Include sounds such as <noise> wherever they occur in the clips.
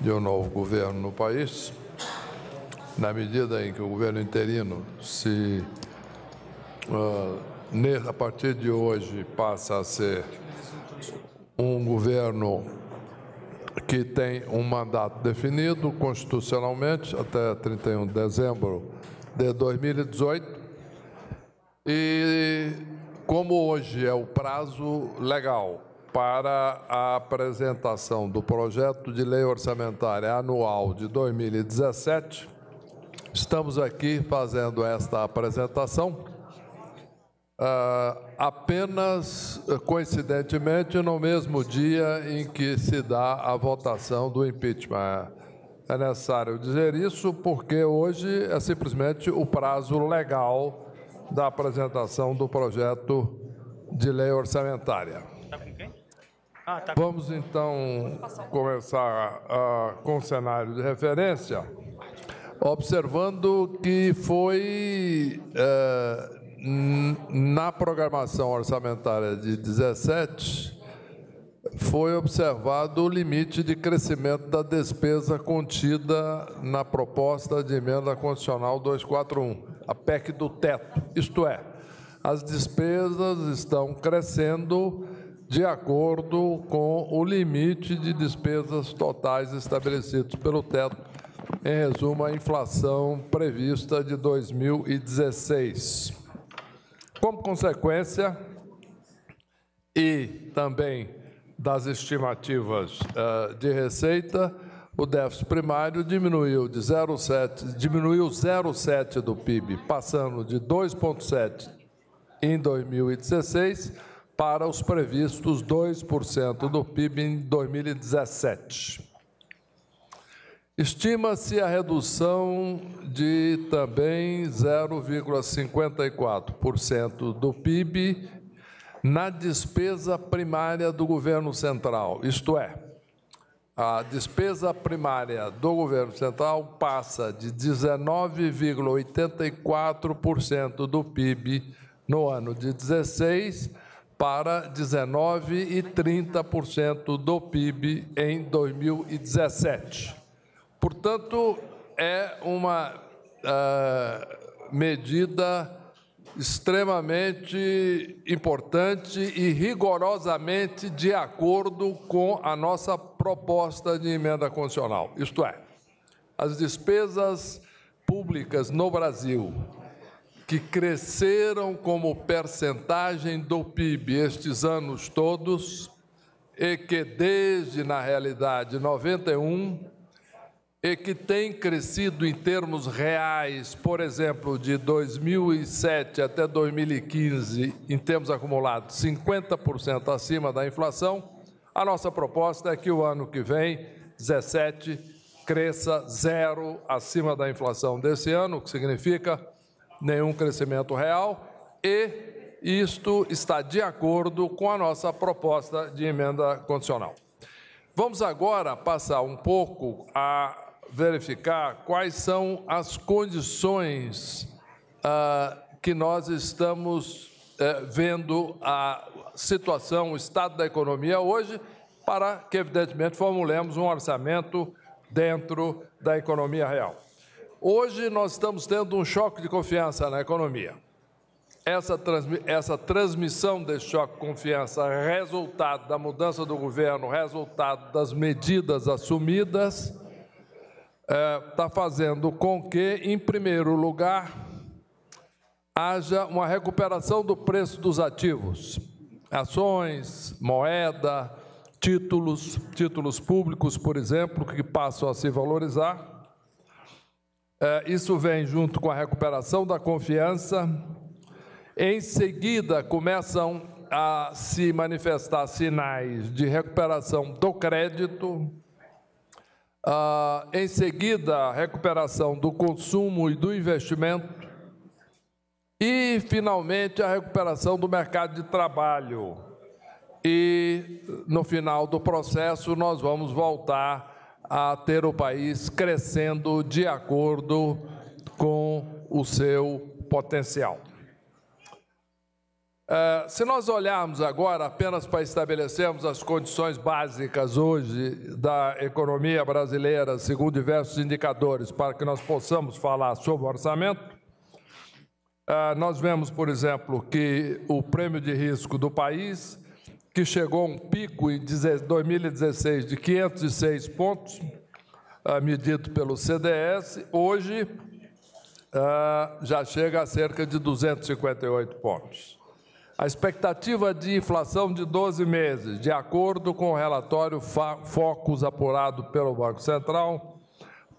de um novo governo no país, na medida em que o governo interino se uh, a partir de hoje passa a ser um governo que tem um mandato definido constitucionalmente até 31 de dezembro de 2018 e como hoje é o prazo legal para a apresentação do projeto de lei orçamentária anual de 2017. Estamos aqui fazendo esta apresentação. Uh, apenas coincidentemente no mesmo dia em que se dá a votação do impeachment. É necessário dizer isso porque hoje é simplesmente o prazo legal da apresentação do projeto de lei orçamentária. Ah, tá. Vamos então começar uh, com o cenário de referência, observando que foi uh, na programação orçamentária de 17 foi observado o limite de crescimento da despesa contida na proposta de emenda constitucional 241, a PEC do teto. Isto é, as despesas estão crescendo de acordo com o limite de despesas totais estabelecidos pelo teto. Em resumo, a inflação prevista de 2016. Como consequência, e também das estimativas eh, de receita, o déficit primário diminuiu de 0,7, diminuiu 0,7 do PIB, passando de 2,7 em 2016 para os previstos 2% do PIB em 2017. Estima-se a redução de também 0,54% do PIB na despesa primária do governo central, isto é, a despesa primária do governo central passa de 19,84% do PIB no ano de 16 para 19 e 30% do PIB em 2017. Portanto, é uma uh, medida extremamente importante e rigorosamente de acordo com a nossa proposta de emenda constitucional. Isto é, as despesas públicas no Brasil que cresceram como percentagem do PIB estes anos todos e que desde, na realidade, 91 e que tem crescido em termos reais, por exemplo, de 2007 até 2015, em termos acumulados, 50% acima da inflação, a nossa proposta é que o ano que vem, 17, cresça zero acima da inflação desse ano, o que significa nenhum crescimento real e isto está de acordo com a nossa proposta de emenda condicional. Vamos agora passar um pouco a verificar quais são as condições ah, que nós estamos eh, vendo a situação, o estado da economia hoje, para que, evidentemente, formulemos um orçamento dentro da economia real. Hoje nós estamos tendo um choque de confiança na economia. Essa, transmi essa transmissão desse choque de confiança, resultado da mudança do governo, resultado das medidas assumidas, está é, tá fazendo com que, em primeiro lugar, haja uma recuperação do preço dos ativos, ações, moeda, títulos, títulos públicos, por exemplo, que passam a se valorizar é, isso vem junto com a recuperação da confiança. Em seguida, começam a se manifestar sinais de recuperação do crédito. Ah, em seguida, recuperação do consumo e do investimento. E, finalmente, a recuperação do mercado de trabalho. E, no final do processo, nós vamos voltar a ter o país crescendo de acordo com o seu potencial. Uh, se nós olharmos agora apenas para estabelecermos as condições básicas hoje da economia brasileira, segundo diversos indicadores, para que nós possamos falar sobre o orçamento, uh, nós vemos, por exemplo, que o prêmio de risco do país que chegou a um pico em 2016 de 506 pontos, ah, medido pelo CDS, hoje ah, já chega a cerca de 258 pontos. A expectativa de inflação de 12 meses, de acordo com o relatório Focus apurado pelo Banco Central,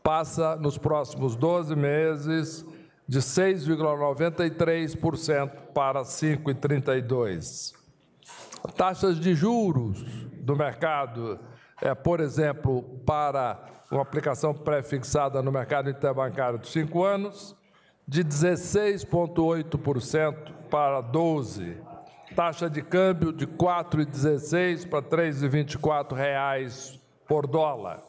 passa nos próximos 12 meses de 6,93% para 5,32%. Taxas de juros do mercado, é, por exemplo, para uma aplicação pré-fixada no mercado interbancário de cinco anos, de 16,8% para 12%, taxa de câmbio de 4,16 para 3,24 reais por dólar.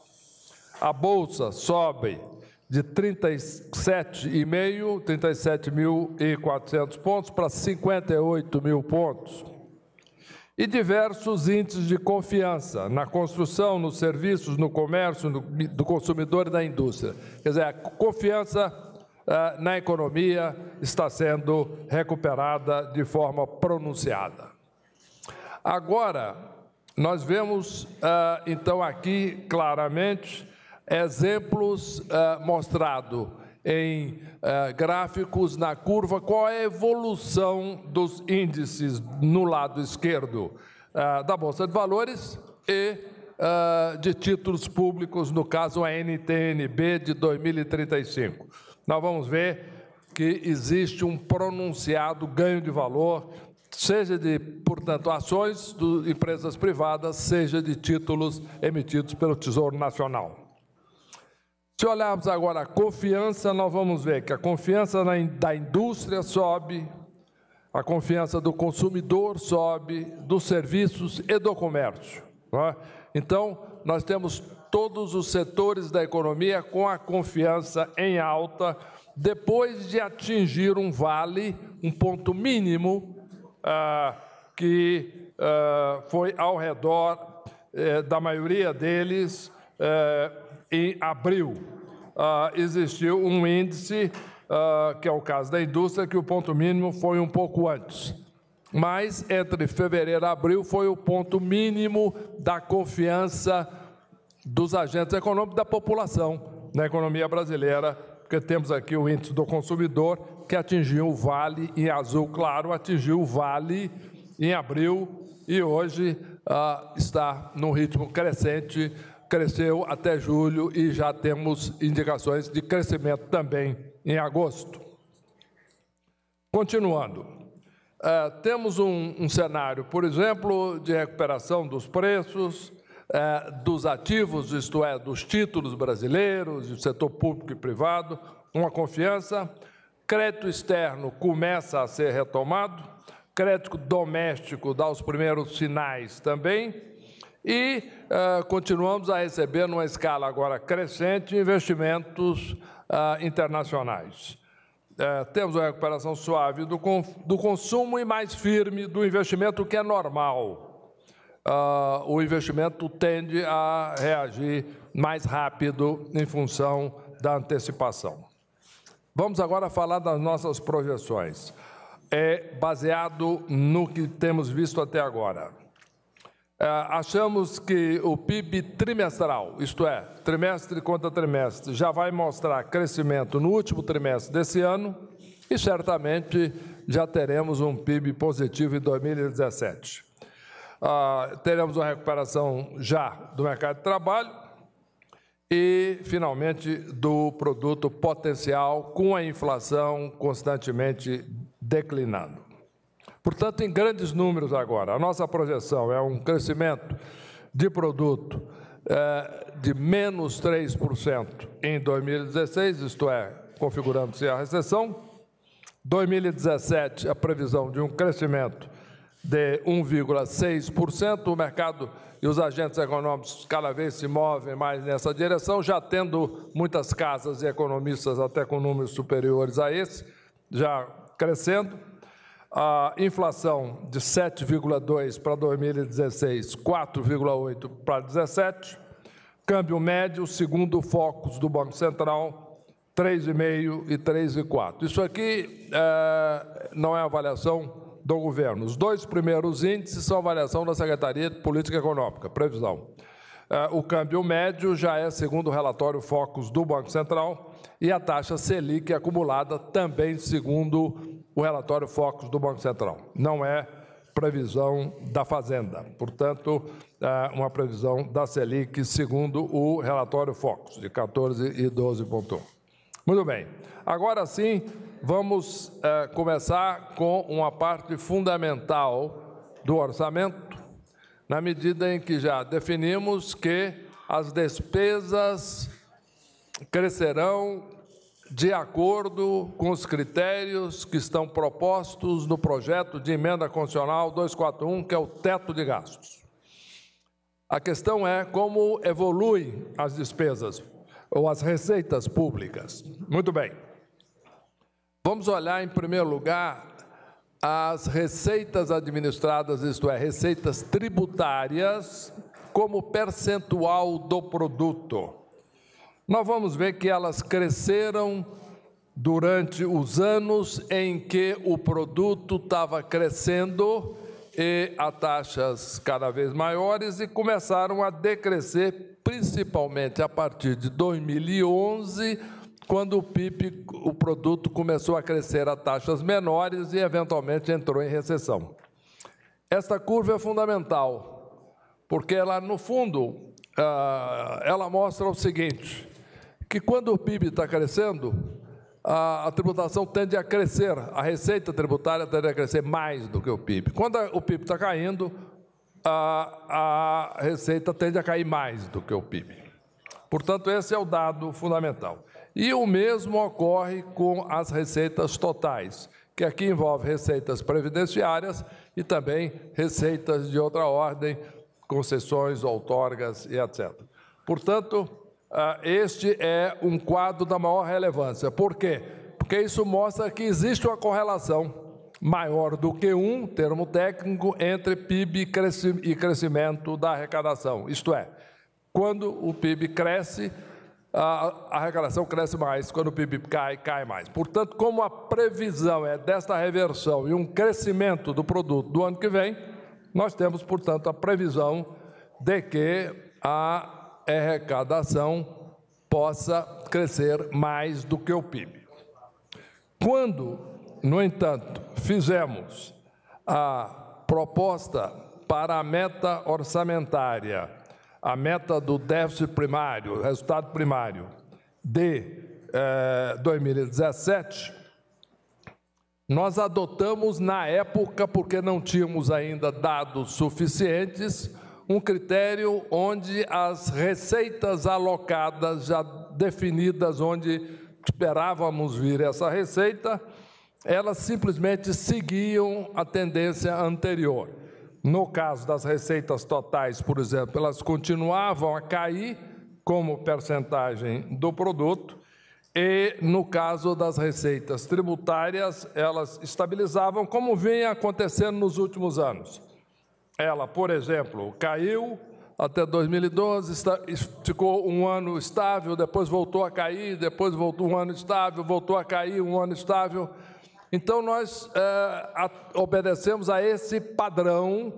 A Bolsa sobe de 37,5, 37.400 pontos para 58 mil pontos e diversos índices de confiança na construção, nos serviços, no comércio, no, do consumidor e da indústria. Quer dizer, a confiança ah, na economia está sendo recuperada de forma pronunciada. Agora, nós vemos, ah, então, aqui claramente exemplos ah, mostrados em eh, gráficos na curva qual é a evolução dos índices no lado esquerdo eh, da Bolsa de Valores e eh, de títulos públicos, no caso a NTNB de 2035. Nós vamos ver que existe um pronunciado ganho de valor, seja de, portanto, ações de empresas privadas, seja de títulos emitidos pelo Tesouro Nacional. Se olharmos agora a confiança, nós vamos ver que a confiança da indústria sobe, a confiança do consumidor sobe, dos serviços e do comércio. É? Então, nós temos todos os setores da economia com a confiança em alta, depois de atingir um vale, um ponto mínimo, ah, que ah, foi ao redor eh, da maioria deles eh, em abril. Ah, existiu um índice, ah, que é o caso da indústria, que o ponto mínimo foi um pouco antes. Mas entre fevereiro e abril foi o ponto mínimo da confiança dos agentes econômicos da população na economia brasileira, porque temos aqui o índice do consumidor que atingiu o vale em azul claro, atingiu o vale em abril e hoje ah, está num ritmo crescente cresceu até julho e já temos indicações de crescimento também em agosto. Continuando, uh, temos um, um, cenário, por exemplo, de recuperação dos preços, uh, dos ativos, isto é, dos títulos brasileiros, do setor público e privado, uma confiança. Crédito externo começa a ser retomado, crédito doméstico dá os primeiros sinais também e uh, continuamos a receber, numa escala agora crescente, investimentos uh, internacionais. Uh, temos uma recuperação suave do, do, consumo e mais firme do investimento, que é normal. o investimento tende a reagir mais rápido em função da antecipação. Vamos agora falar das nossas projeções. É baseado no que temos visto até agora. É, achamos que o PIB trimestral, isto é, trimestre contra trimestre, já vai mostrar crescimento no último trimestre desse ano e certamente já teremos um PIB positivo em 2017. Ah, teremos uma recuperação já do mercado de trabalho e, finalmente, do produto potencial com a inflação constantemente declinando. Portanto, em grandes números agora, a nossa projeção é um crescimento de produto é, de menos 3% em 2016, isto é, configurando-se a recessão. 2017, a previsão de um crescimento de 1,6%. O mercado e os agentes econômicos cada vez se movem mais nessa direção, já tendo muitas casas e economistas até com números superiores a esse, já crescendo a inflação de 7,2 para 2016, 4,8 para 17, câmbio médio segundo o do Banco Central, 3,5 e 3,4. Isso aqui é, não é avaliação do governo. Os dois primeiros índices são avaliação da Secretaria de Política Econômica, previsão. É, o câmbio médio já é segundo o relatório focos do Banco Central e a taxa Selic acumulada também segundo o relatório Focus do Banco Central. Não é previsão da Fazenda, portanto, é uma previsão da Selic, segundo o relatório Focus, de 14 e 12,1. Muito bem, agora sim, vamos é, começar com uma parte fundamental do orçamento, na medida em que já definimos que as despesas crescerão de acordo com os critérios que estão propostos no projeto de emenda constitucional 241, que é o teto de gastos. A questão é como evoluem as despesas ou as receitas públicas. Muito bem. Vamos olhar, em primeiro lugar, as receitas administradas, isto é, receitas tributárias, como percentual do produto. Nós vamos ver que elas cresceram durante os anos em que o produto estava crescendo e a taxas cada vez maiores e começaram a decrescer, principalmente a partir de 2011, quando o PIB, o produto começou a crescer a taxas menores e eventualmente entrou em recessão. Esta curva é fundamental, porque ela no fundo ah, ela mostra o seguinte: que quando o PIB está crescendo, a, a, tributação tende a crescer, a receita tributária tende a crescer mais do que o PIB. Quando a, o PIB está caindo, a, a receita tende a cair mais do que o PIB. Portanto, esse é o dado fundamental. E o mesmo ocorre com as receitas totais, que aqui envolve receitas previdenciárias e também receitas de outra ordem, concessões, outorgas e etc. Portanto, ah, este é um quadro da maior relevância. Por quê? Porque isso mostra que existe uma correlação maior do que um, termo técnico, entre PIB e crescimento da arrecadação. Isto é, quando o PIB cresce, a arrecadação cresce mais, quando o PIB cai, cai mais. Portanto, como a previsão é desta reversão e um crescimento do produto do ano que vem, nós temos, portanto, a previsão de que a arrecadação possa crescer mais do que o PIB. Quando, no entanto, fizemos a proposta para a meta orçamentária, a meta do déficit primário, resultado primário de eh, 2017, nós adotamos na época, porque não tínhamos ainda dados suficientes, um critério onde as receitas alocadas já definidas, onde esperávamos vir essa receita, elas simplesmente seguiam a tendência anterior. No caso das receitas totais, por exemplo, elas continuavam a cair como percentagem do produto, e no caso das receitas tributárias, elas estabilizavam, como vinha acontecendo nos últimos anos. Ela, por exemplo, caiu até 2012, ficou um ano estável, depois voltou a cair, depois voltou um ano estável, voltou a cair, um ano estável. Então, nós é, obedecemos a esse padrão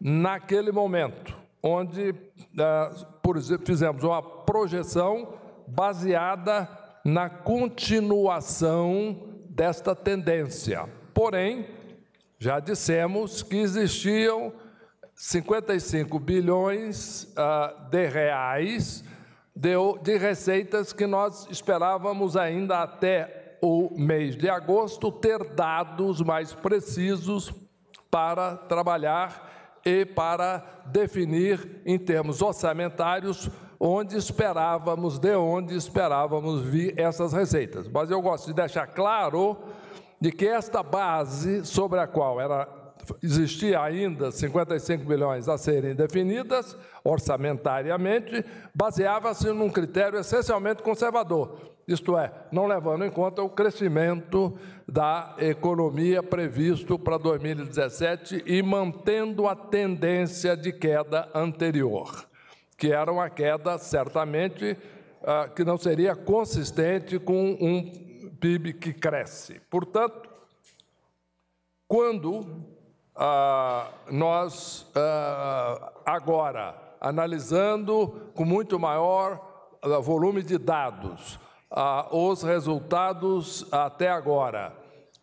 naquele momento, onde é, por, fizemos uma projeção baseada na continuação desta tendência. Porém, já dissemos que existiam 55 bilhões uh, de reais de, de receitas que nós esperávamos ainda até o mês de agosto ter dados mais precisos para trabalhar e para definir em termos orçamentários onde esperávamos, de onde esperávamos vir essas receitas. Mas eu gosto de deixar claro de que esta base sobre a qual era existia ainda 55 milhões a serem definidas orçamentariamente, baseava-se num critério essencialmente conservador, isto é, não levando em conta o crescimento da economia previsto para 2017 e mantendo a tendência de queda anterior, que era uma queda certamente ah, que não seria consistente com um PIB que cresce. Portanto, quando ah, nós ah, agora, analisando com muito maior ah, volume de dados ah, os resultados até agora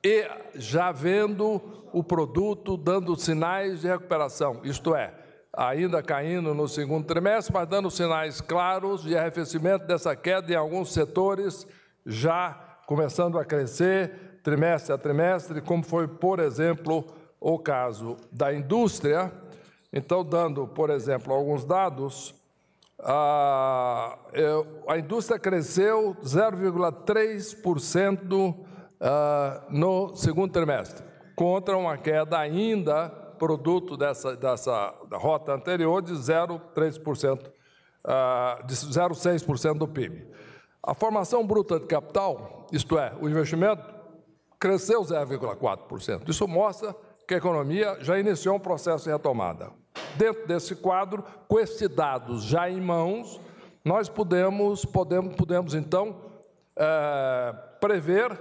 e já vendo o produto dando sinais de recuperação, isto é, ainda caindo no segundo trimestre, mas dando sinais claros de arrefecimento dessa queda em alguns setores, já começando a crescer trimestre a trimestre, como foi, por exemplo, o caso da indústria. Então, dando, por exemplo, alguns dados, a, é, a indústria cresceu 0,3% ah, no segundo trimestre, contra uma queda ainda, produto dessa, dessa rota anterior, de 0,3%, ah, de 0,6% do PIB. A formação bruta de capital, isto é, o investimento, cresceu 0,4%. Isso mostra que a economia já iniciou um processo de retomada. Dentro desse quadro, com esses dados já em mãos, nós podemos, podemos, podemos então, é, prever,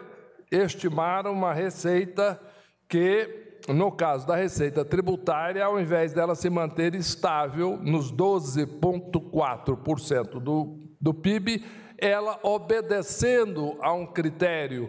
estimar uma receita que, no caso da receita tributária, ao invés dela se manter estável nos 12,4% do, do PIB, ela obedecendo a um critério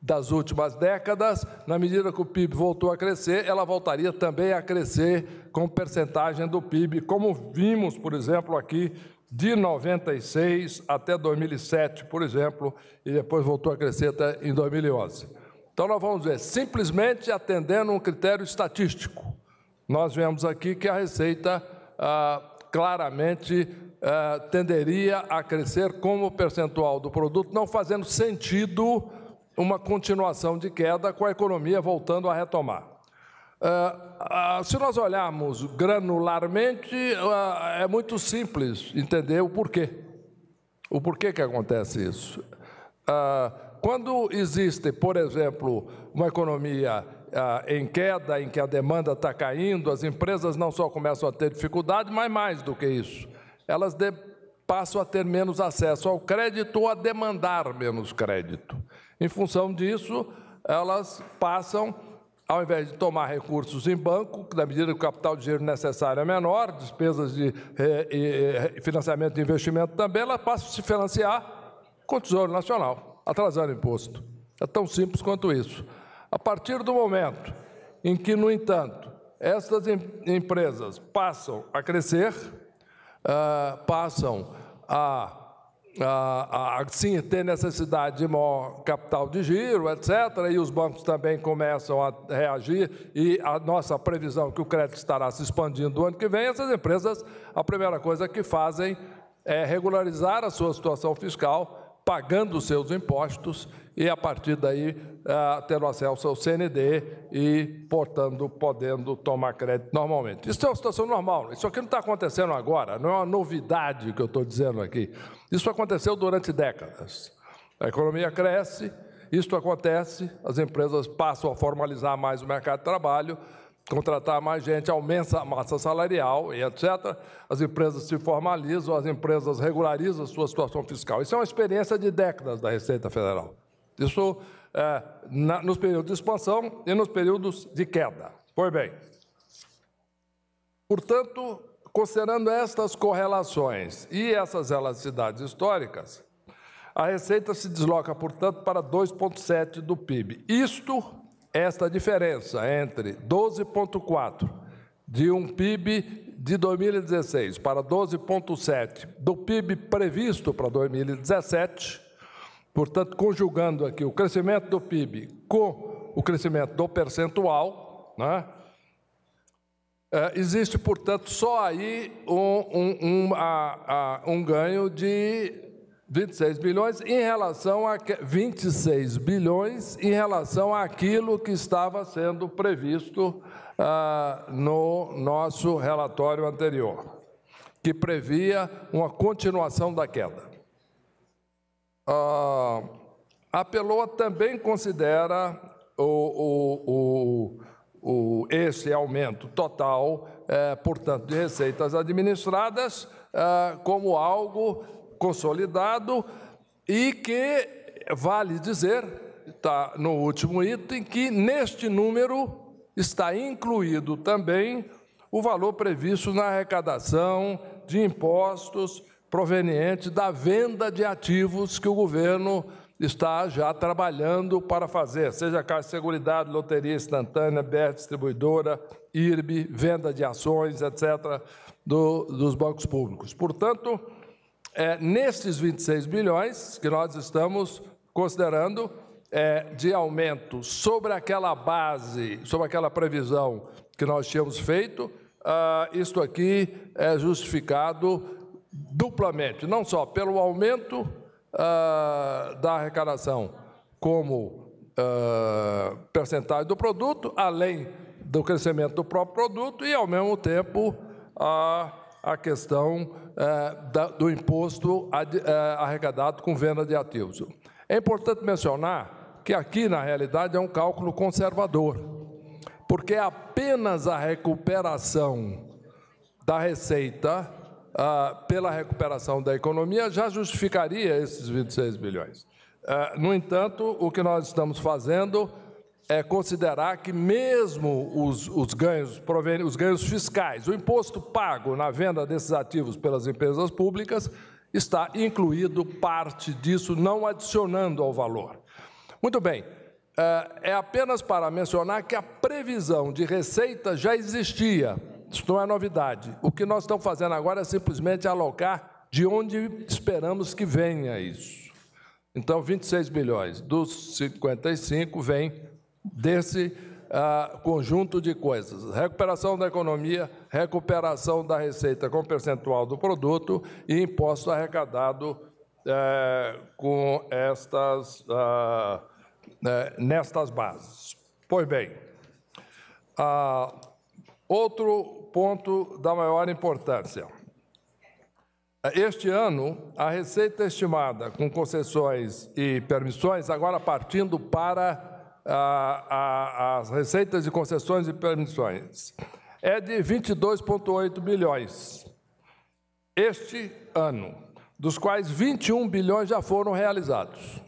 das últimas décadas, na medida que o PIB voltou a crescer, ela voltaria também a crescer com percentagem do PIB, como vimos, por exemplo, aqui de 96 até 2007, por exemplo, e depois voltou a crescer até em 2011. Então nós vamos ver, simplesmente atendendo um critério estatístico. Nós vemos aqui que a receita ah, claramente ah, tenderia a crescer como percentual do produto, não fazendo sentido uma continuação de queda com a economia voltando a retomar. É, se nós olharmos granularmente, é muito simples entender o porquê. O porquê que acontece isso. É, quando existe, por exemplo, uma economia é, em queda, em que a demanda está caindo, as empresas não só começam a ter dificuldade, mas mais do que isso, elas passam a ter menos acesso ao crédito ou a demandar menos crédito. Em função disso, elas passam, ao invés de tomar recursos em banco, na medida que o capital de dinheiro necessário é menor, despesas de eh, eh, eh financiamento de investimento também, elas passam a se financiar com o Tesouro Nacional, atrasando imposto. É tão simples quanto isso. A partir do momento em que, no entanto, essas em, empresas passam a crescer, uh, passam a a, sim, ter necessidade de maior capital de giro, etc., e os bancos também começam a reagir, e a nossa previsão é que o crédito estará se expandindo no ano que vem, essas empresas, a primeira coisa que fazem é regularizar a sua situação fiscal, pagando os seus impostos e a partir daí uh, ter acesso ao CND e, portanto, podendo tomar crédito normalmente. Isso é uma situação normal, né? isso aqui não está acontecendo agora, não é uma novidade que eu estou dizendo aqui. Isso aconteceu durante décadas. A economia cresce, isso acontece, as empresas passam a formalizar mais o mercado de trabalho, contratar mais gente, aumenta a massa salarial e etc. As empresas se formalizam, as empresas regularizam a sua situação fiscal. Isso é uma experiência de décadas da Receita Federal. Isso é, na, nos períodos de expansão e nos períodos de queda. Pois bem, portanto, considerando estas correlações e essas elasticidades históricas, a receita se desloca, portanto, para 2,7% do PIB. Isto, esta diferença entre 12,4% de um PIB de 2016 para 12,7% do PIB previsto para 2017 Portanto, conjugando aqui o crescimento do PIB com o crescimento do percentual, né? é, existe, portanto, só aí um, um, um, a, a, um ganho de 26 bilhões em relação a 26 bilhões em relação àquilo que estava sendo previsto ah, no nosso relatório anterior, que previa uma continuação da queda. Ah, a Peloa também considera o, o, o, esse aumento total, é, portanto, de receitas administradas é, como algo consolidado e que, vale dizer, está no último item, que neste número está incluído também o valor previsto na arrecadação de impostos proveniente da venda de ativos que o governo está já trabalhando para fazer, seja Caixa de Seguridade, Loteria Instantânea, BR Distribuidora, IRB, venda de ações, etc., do, dos bancos públicos. Portanto, é, nesses 26 bilhões que nós estamos considerando é, de aumento sobre aquela base, sobre aquela previsão que nós tínhamos feito, ah, isto aqui é justificado duplamente, não só pelo aumento ah, da arrecadação como ah, percentagem do produto, além do crescimento do próprio produto e, ao mesmo tempo, a, a questão eh, da, do imposto ad, eh, arrecadado com venda de ativos. É importante mencionar que aqui, na realidade, é um cálculo conservador, porque apenas a recuperação da receita ah, pela recuperação da economia já justificaria esses 26 bilhões. Ah, no entanto, o que nós estamos fazendo é considerar que mesmo os, os, ganhos, os ganhos fiscais, o imposto pago na venda desses ativos pelas empresas públicas, está incluído parte disso, não adicionando ao valor. Muito bem, ah, é apenas para mencionar que a previsão de receita já existia isso não é novidade. O que nós estamos fazendo agora é simplesmente alocar de onde esperamos que venha isso. Então, 26 bilhões dos 55 vem desse uh, conjunto de coisas: recuperação da economia, recuperação da receita com percentual do produto e imposto arrecadado uh, com estas, uh, nestas bases. Pois bem, ah, outro ponto da maior importância. Este ano, a receita estimada com concessões e permissões, agora partindo para a, a, as receitas de concessões e permissões, é de 22,8 bilhões este ano, dos quais 21 bilhões já foram realizados.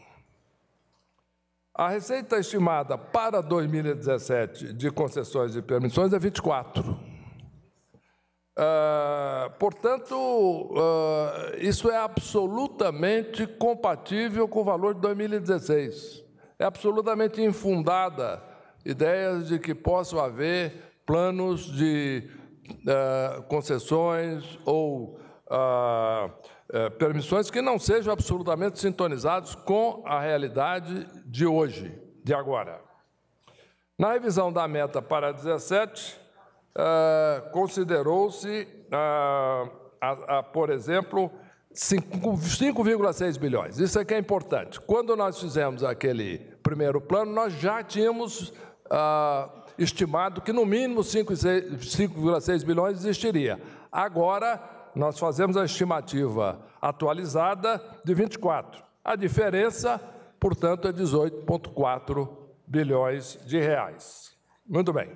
A receita estimada para 2017 de concessões e permissões é 24 ah, portanto, uh, isso é absolutamente compatível com o valor de 2016. É absolutamente infundada ideias de que possam haver planos de uh, concessões ou eh, permissões que não sejam absolutamente sintonizados com a realidade de hoje, de agora. Na revisão da meta para 2017 ah, considerou-se, uh, por exemplo, 5,6 bilhões. Isso é que é importante. Quando nós fizemos aquele primeiro plano, nós já tínhamos ah, estimado que no mínimo 5,6 bilhões existiria. Agora, nós fazemos a estimativa atualizada de 24. A diferença, portanto, é 18,4 bilhões de reais. Muito bem.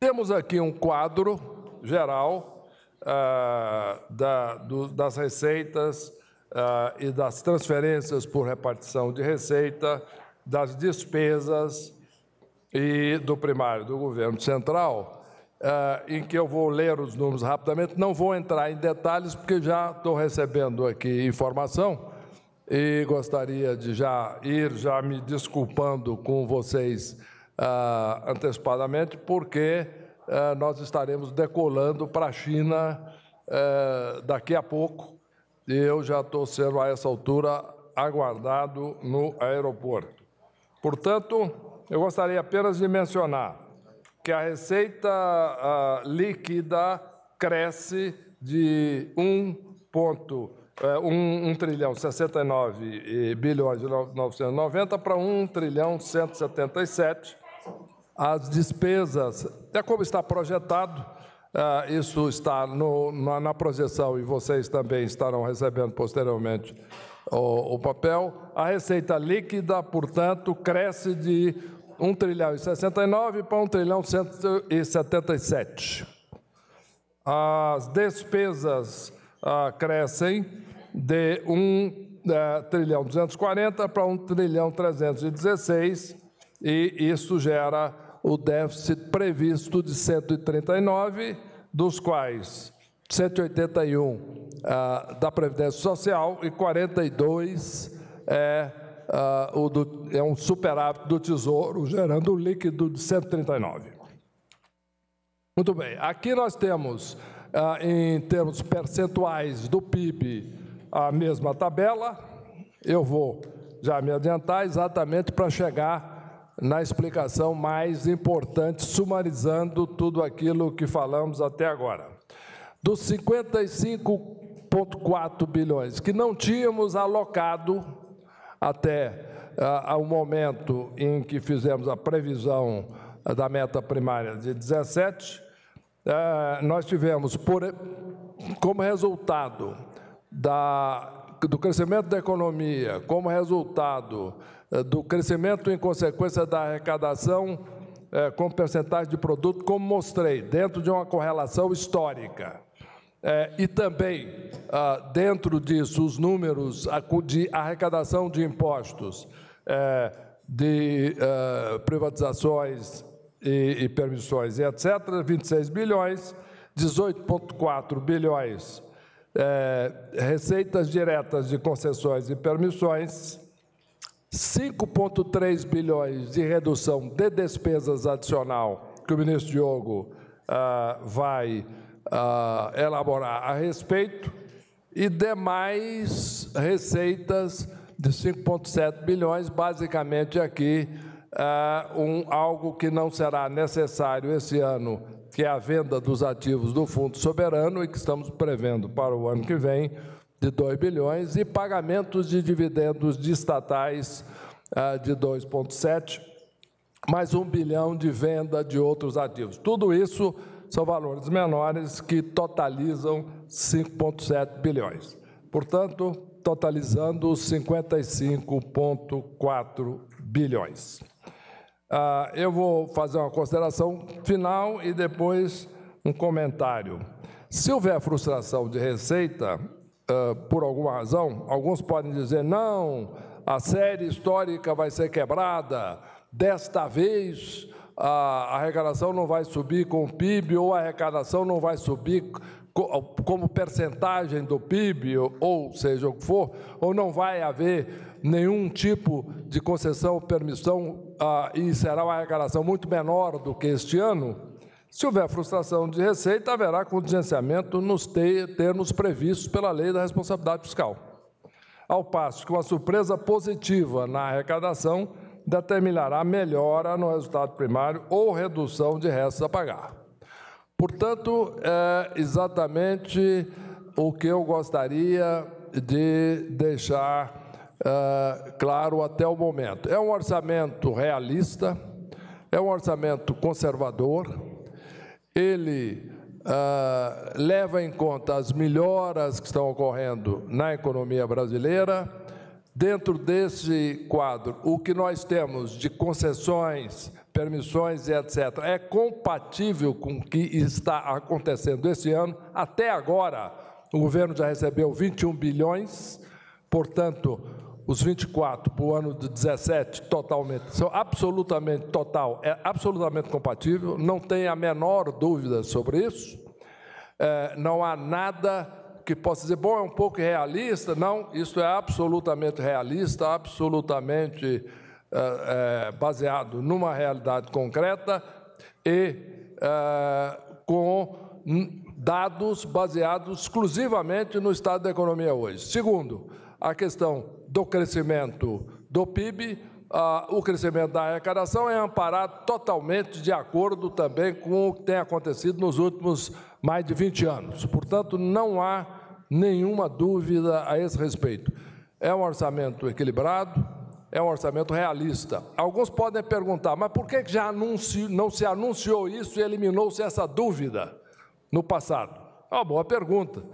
Temos aqui um quadro geral ah, da, do, das receitas ah, e das transferências por repartição de receita, das despesas e do primário do governo central. Ah, em que eu vou ler os números rapidamente. Não vou entrar em detalhes, porque já estou recebendo aqui informação e gostaria de já ir já me desculpando com vocês ah, antecipadamente, porque ah, nós estaremos decolando para a China ah, daqui a pouco. E eu já estou sendo, a essa altura, aguardado no aeroporto. Portanto, eu gostaria apenas de mencionar que a receita ah, líquida cresce de 1, ponto, é, 1, 1 trilhão 69 bilhões e 990 para 1 trilhão 177 as despesas, é como está projetado, Uh, isso está no, na, na, projeção e vocês também estarão recebendo posteriormente o, o, papel. A receita líquida, portanto, cresce de 1 trilhão e 69 para 1 trilhão 177. As despesas uh, crescem de 1 uh, eh, trilhão 240 para 1 trilhão 316 e isso gera o déficit previsto de 139, dos quais 181 ah, da Previdência Social e 42 é, ah, o do, é um superávit do Tesouro, gerando um líquido de 139. Muito bem, aqui nós temos, ah, em termos percentuais do PIB, a mesma tabela. Eu vou já me adiantar exatamente para chegar na explicação mais importante, sumarizando tudo aquilo que falamos até agora. Dos 55,4 bilhões que não tínhamos alocado até ah, momento em que fizemos a previsão ah, da meta primária de 17, ah, nós tivemos por, como resultado da, do crescimento da economia, como resultado eh, do crescimento em consequência da arrecadação é, com percentagem de produto, como mostrei, dentro de uma correlação histórica. É, e também, ah, dentro disso, os números de arrecadação de impostos, é, de ah, privatizações e, e permissões, e etc., 26 bilhões, 18,4 bilhões, receitas diretas de concessões e permissões, 5,3 bilhões de redução de despesas adicional que o ministro Diogo ah, vai ah, elaborar a respeito e demais receitas de 5,7 bilhões, basicamente aqui ah, um, algo que não será necessário esse ano, que é a venda dos ativos do Fundo Soberano e que estamos prevendo para o ano que vem de 2 bilhões e pagamentos de dividendos de estatais ah, de 2,7, mais 1 bilhão de venda de outros ativos. Tudo isso são valores menores que totalizam 5,7 bilhões. Portanto, totalizando 55,4 bilhões. Ah, eu vou fazer uma consideração final e depois um comentário. Se houver frustração de receita, ah, por alguma razão, alguns podem dizer: não, a série histórica vai ser quebrada, desta vez a arrecadação não vai subir com o PIB, ou a arrecadação não vai subir como percentagem do PIB, ou seja o que for, ou não vai haver nenhum tipo de concessão ou permissão, ah, e será uma arrecadação muito menor do que este ano. Se houver frustração de receita, haverá contingenciamento nos termos previstos pela Lei da Responsabilidade Fiscal. Ao passo que uma surpresa positiva na arrecadação determinará melhora no resultado primário ou redução de restos a pagar. Portanto, é exatamente o que eu gostaria de deixar é, claro até o momento. É um orçamento realista, é um orçamento conservador ele ah, leva em conta as melhoras que estão ocorrendo na economia brasileira. Dentro desse quadro, o que nós temos de concessões, permissões e etc., é compatível com o que está acontecendo esse ano. Até agora, o governo já recebeu 21 bilhões, portanto, os 24 para o ano de 17, totalmente, são absolutamente total, é absolutamente compatível, não tem a menor dúvida sobre isso. É, não há nada que possa dizer, bom, é um pouco realista. Não, isso é absolutamente realista, absolutamente é, é, baseado numa realidade concreta e é, com dados baseados exclusivamente no estado da economia hoje. Segundo, a questão do crescimento do PIB, ah, o crescimento da arrecadação é amparado totalmente de acordo também com o que tem acontecido nos últimos mais de 20 anos. Portanto, não há nenhuma dúvida a esse respeito. É um orçamento equilibrado, é um orçamento realista. Alguns podem perguntar, mas por que já anuncio, não se anunciou isso e eliminou-se essa dúvida no passado? É uma boa pergunta.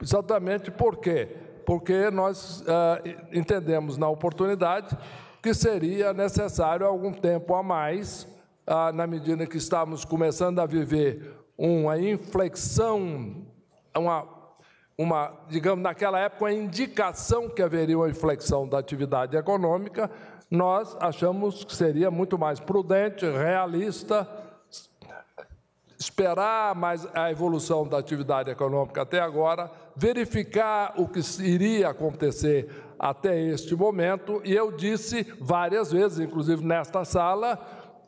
Exatamente porque porque nós ah, entendemos na oportunidade que seria necessário algum tempo a mais, ah, na medida que estamos começando a viver uma inflexão, uma, uma, digamos, naquela época, uma indicação que haveria uma inflexão da atividade econômica, nós achamos que seria muito mais prudente, realista, esperar mais a evolução da atividade econômica até agora, verificar o que iria acontecer até este momento, e eu disse várias vezes, inclusive nesta sala,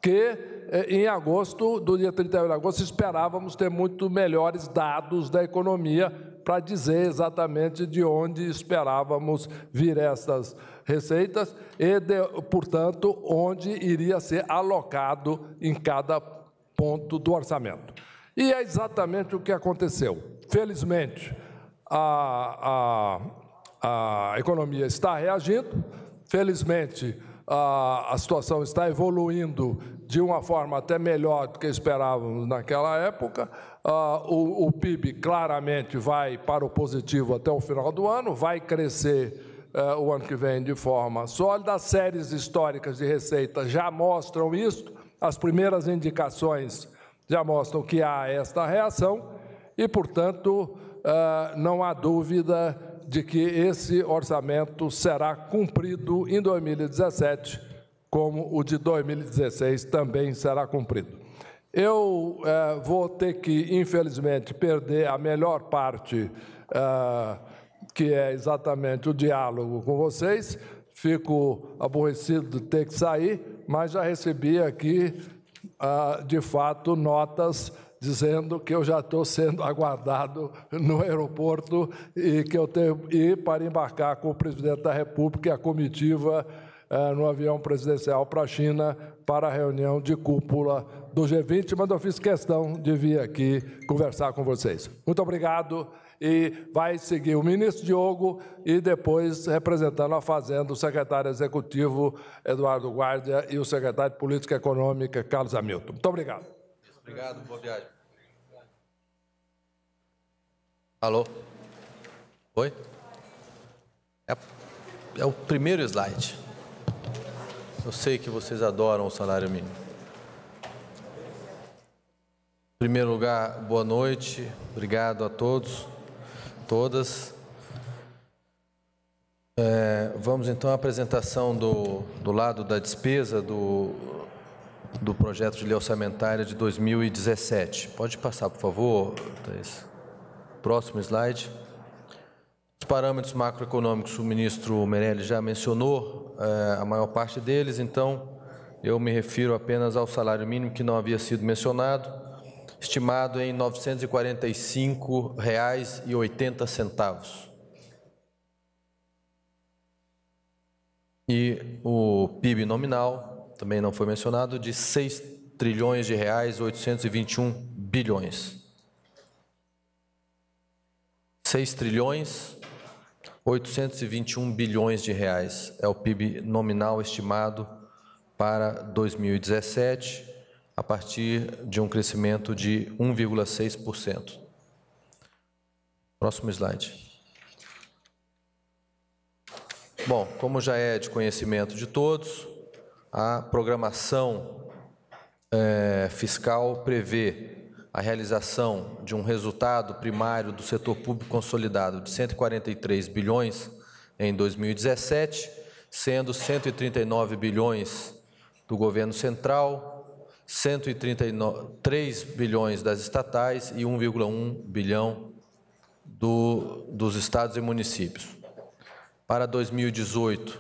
que eh, em agosto, do dia 31 de agosto, esperávamos ter muito melhores dados da economia para dizer exatamente de onde esperávamos vir essas receitas e, de, portanto, onde iria ser alocado em cada ponto do orçamento. E é exatamente o que aconteceu. Felizmente, a, a, a economia está reagindo, felizmente, a, a situação está evoluindo de uma forma até melhor do que esperávamos naquela época. Uh, o, o, PIB claramente vai para o positivo até o final do ano, vai crescer uh, o ano que vem de forma sólida. As séries históricas de receita já mostram isso. As primeiras indicações já mostram que há esta reação e, portanto, ah, não há dúvida de que esse orçamento será cumprido em 2017, como o de 2016 também será cumprido. Eu eh, vou ter que, infelizmente, perder a melhor parte, ah, que é exatamente o diálogo com vocês, fico aborrecido de ter que sair, mas já recebi aqui, ah, de fato, notas dizendo que eu já estou sendo <laughs> aguardado no aeroporto e que eu tenho que ir para embarcar com o presidente da República e a comitiva ah, no avião presidencial para a China para a reunião de cúpula do G20, mas eu fiz questão de vir aqui conversar com vocês. Muito obrigado e vai seguir o ministro Diogo e depois representando a Fazenda o secretário executivo Eduardo Guardia e o secretário de Política Econômica Carlos Hamilton. Muito obrigado. Obrigado, boa viagem. Alô? Oi? É, é o primeiro slide. Eu sei que vocês adoram o salário mínimo. Em primeiro lugar, boa noite, obrigado a todos todas. É, vamos então à apresentação do, do lado da despesa do, do projeto de lei orçamentária de 2017. Pode passar, por favor, Thaís. Próximo slide. Os parâmetros macroeconômicos, o ministro Meirelli já mencionou é, a maior parte deles, então eu me refiro apenas ao salário mínimo que não havia sido mencionado estimado em R$ 945,80. E o PIB nominal, também não foi mencionado, de 6 trilhões de reais 821 bilhões. 6 trilhões 821 bilhões de reais é o PIB nominal estimado para 2017 a partir de um crescimento de 1,6%. Próximo slide. Bom, como já é de conhecimento de todos, a programação é, fiscal prevê a realização de um resultado primário do setor público consolidado de 143 bilhões em 2017, sendo 139 bilhões do governo central, 133 bilhões das estatais e 1,1 bilhão do, dos estados e municípios. Para 2018,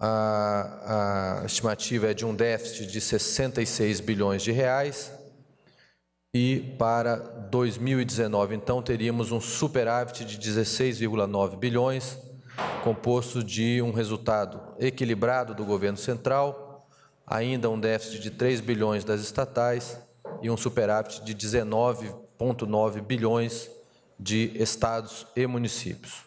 a, a, estimativa é de um déficit de 66 bilhões de reais e para 2019, então, teríamos um superávit de 16,9 bilhões, composto de um resultado equilibrado do governo central, ainda um déficit de 3 bilhões das estatais e um superávit de 19,9 bilhões de estados e municípios.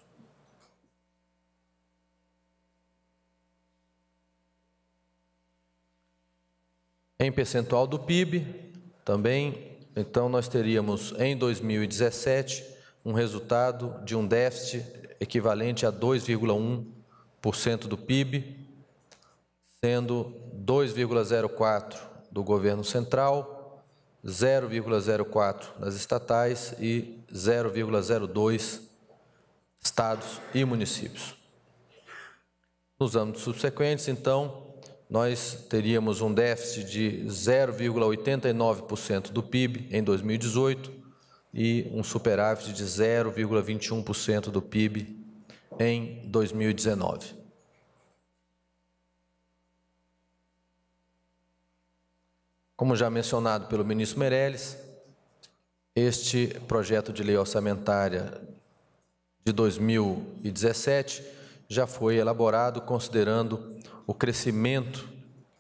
Em percentual do PIB, também, então nós teríamos em 2017 um resultado de um déficit equivalente a 2,1% do PIB, sendo 2,04 do governo central, 0,04 das estatais e 0,02 estados e municípios. Nos anos subsequentes, então, nós teríamos um déficit de 0,89% do PIB em 2018 e um superávit de 0,21% do PIB em 2019. Como já mencionado pelo ministro Meirelles, este projeto de lei orçamentária de 2017 já foi elaborado considerando o crescimento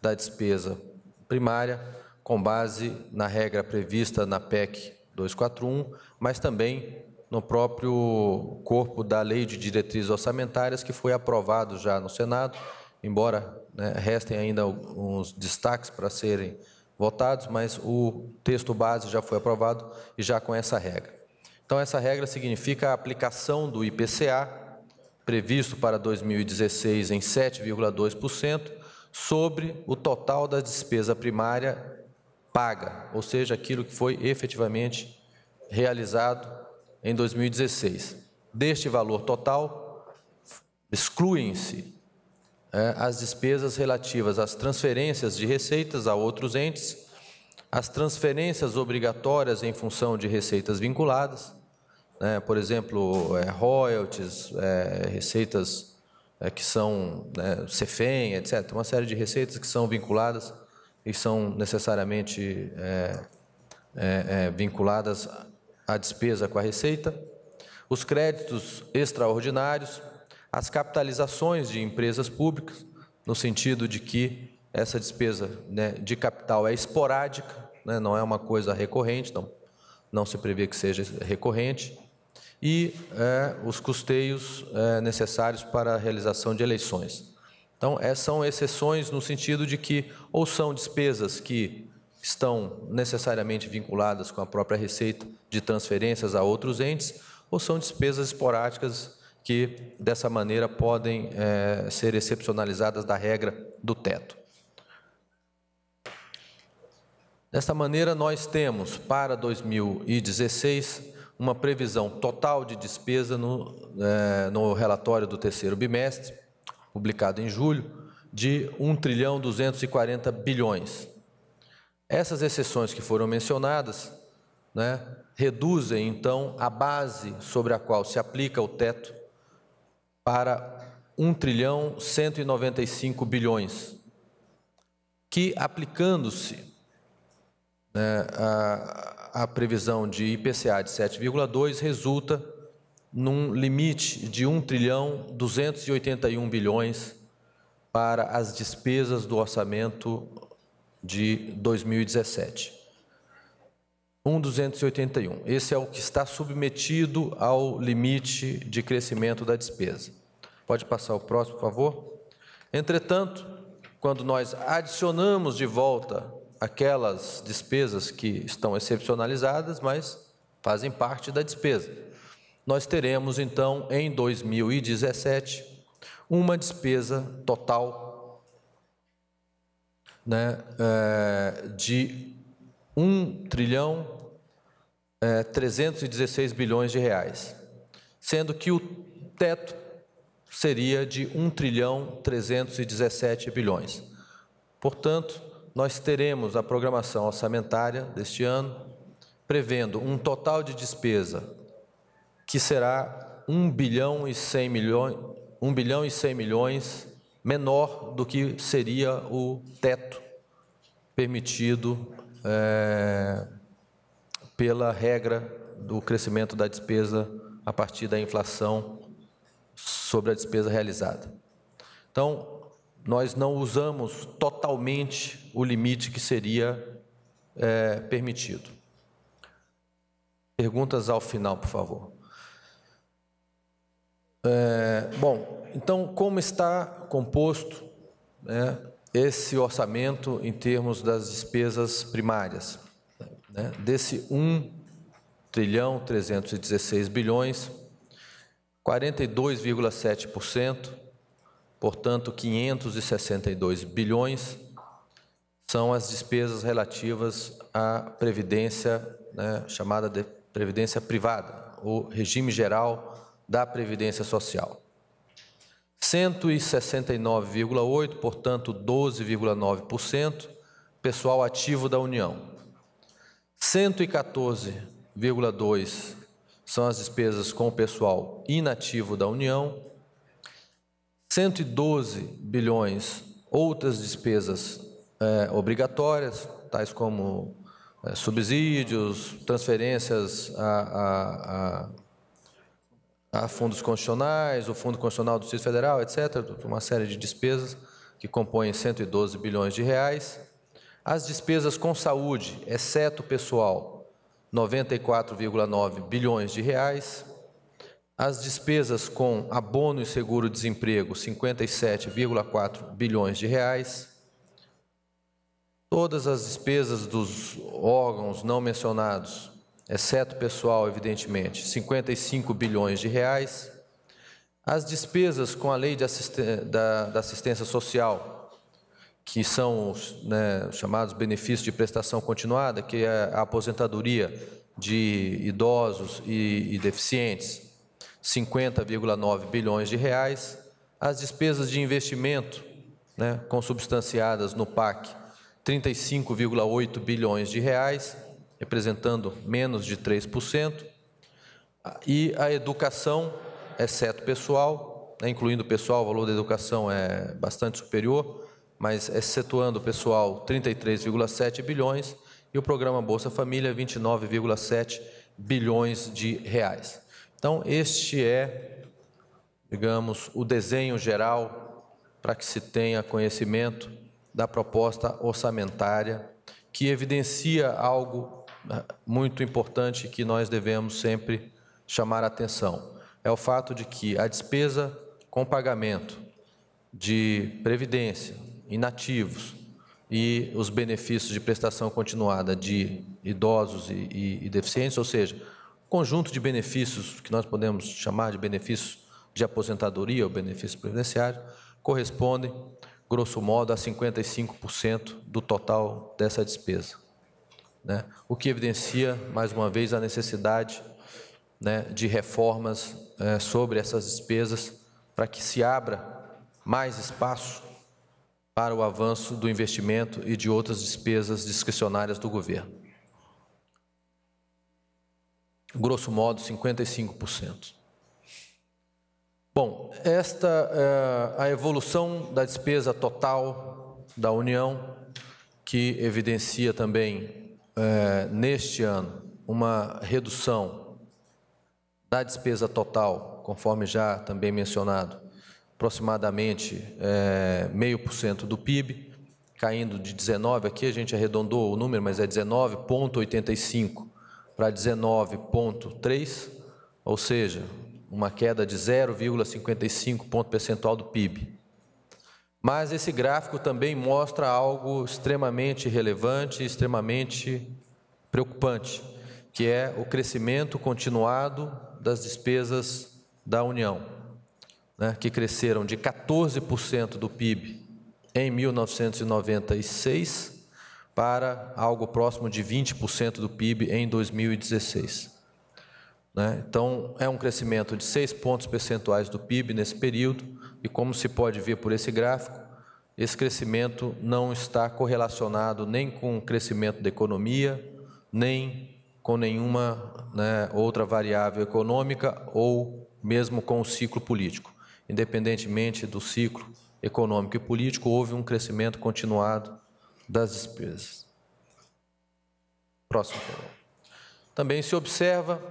da despesa primária com base na regra prevista na PEC 241, mas também no próprio corpo da Lei de Diretrizes Orçamentárias, que foi aprovado já no Senado, embora né, restem ainda uns destaques para serem votados, mas o texto base já foi aprovado e já com essa regra. Então, essa regra significa a aplicação do IPCA, previsto para 2016 em 7,2%, sobre o total da despesa primária paga, ou seja, aquilo que foi efetivamente realizado em 2016. Deste valor total, excluem-se é, as despesas relativas às transferências de receitas a outros entes, as transferências obrigatórias em função de receitas vinculadas, né, por exemplo, é, royalties, é, receitas é, que são é, né, etc. Uma série de receitas que são vinculadas e são necessariamente é, é, vinculadas à despesa com a receita. Os créditos extraordinários, as capitalizações de empresas públicas, no sentido de que essa despesa né, de capital é esporádica, né, não é uma coisa recorrente, não, não se prevê que seja recorrente, e é, os custeios é, necessários para a realização de eleições. Então, é, são exceções no sentido de que ou são despesas que estão necessariamente vinculadas com a própria receita de transferências a outros entes, ou são despesas esporádicas que dessa maneira podem é, ser excepcionalizadas da regra do teto. Dessa maneira, nós temos para 2016 uma previsão total de despesa no, é, no relatório do terceiro bimestre, publicado em julho, de 1 trilhão 240 bilhões. Essas exceções que foram mencionadas né, reduzem, então, a base sobre a qual se aplica o teto para 1 trilhão 195 bilhões, que aplicando-se né, a, a previsão de IPCA de 7,2 resulta num limite de 1 trilhão 281 bilhões para as despesas do orçamento de 2017. 1,281. Esse é o que está submetido ao limite de crescimento da despesa. Pode passar o próximo, por favor? Entretanto, quando nós adicionamos de volta aquelas despesas que estão excepcionalizadas, mas fazem parte da despesa, nós teremos então em 2017 uma despesa total né, eh, de 1 trilhão é, 316 bilhões de reais, sendo que o teto seria de 1 trilhão 317 bilhões. Portanto, nós teremos a programação orçamentária deste ano prevendo um total de despesa que será 1 bilhão e 100 milhões, 1 bilhão e 100 milhões menor do que seria o teto permitido é, pela regra do crescimento da despesa a partir da inflação sobre a despesa realizada. Então, nós não usamos totalmente o limite que seria é, permitido. Perguntas ao final, por favor. É, bom, então, como está composto né, esse orçamento em termos das despesas primárias. Né? Desse 1 trilhão 316 bilhões, 42,7%, portanto 562 bilhões, são as despesas relativas à previdência, né, chamada de previdência privada, ou regime geral da previdência social. 169,8%, portanto 12,9%, pessoal ativo da União. 114,2% são as despesas com o pessoal inativo da União. 112 bilhões outras despesas é, obrigatórias, tais como é, subsídios, transferências a, a, a Há fundos constitucionais, o Fundo Constitucional do Distrito Federal, etc., uma série de despesas que compõem 112 bilhões de reais. As despesas com saúde, exceto pessoal, 94,9 bilhões de reais. As despesas com abono e seguro-desemprego, 57,4 bilhões de reais. Todas as despesas dos órgãos não mencionados, exceto pessoal, evidentemente, 55 bilhões de reais. As despesas com a lei assistência, da, da, assistência social, que são os né, chamados benefícios de prestação continuada, que é a aposentadoria de idosos e, e deficientes, 50,9 bilhões de reais. As despesas de investimento, né, consubstanciadas no PAC, 35,8 bilhões de reais representando menos de 3%, e a educação, exceto é pessoal, né, incluindo o pessoal, o valor da educação é bastante superior, mas excetuando é o pessoal, 33,7 bilhões, e o programa Bolsa Família, 29,7 bilhões de reais. Então, este é, digamos, o desenho geral para que se tenha conhecimento da proposta orçamentária, que evidencia algo muito importante que nós devemos sempre chamar a atenção. É o fato de que a despesa com pagamento de previdência, inativos e os benefícios de prestação continuada de idosos e, e, e deficientes, ou seja, conjunto de benefícios que nós podemos chamar de benefícios de aposentadoria ou benefício previdenciário, correspondem, grosso modo, a 55% do total dessa despesa né? o que evidencia, mais uma vez, a necessidade né, de reformas é, sobre essas despesas para que se abra mais espaço para o avanço do investimento e de outras despesas discricionárias do governo. Grosso modo, 55%. Bom, esta é a evolução da despesa total da União, que evidencia também é, neste ano uma redução da despesa total, conforme já também mencionado, aproximadamente é, meio por cento do PIB, caindo de 19 aqui a gente arredondou o número, mas é 19,85 para 19,3, ou seja, uma queda de 0,55 ponto percentual do PIB. Mas esse gráfico também mostra algo extremamente relevante, extremamente preocupante, que é o crescimento continuado das despesas da União, né, que cresceram de 14% do PIB em 1996 para algo próximo de 20% do PIB em 2016. Né, então, é um crescimento de 6 pontos percentuais do PIB nesse período e como se pode ver por esse gráfico, esse crescimento não está correlacionado nem com o crescimento da economia, nem com nenhuma né, outra variável econômica ou mesmo com o ciclo político. Independentemente do ciclo econômico e político, houve um crescimento continuado das despesas. Próximo. Também se observa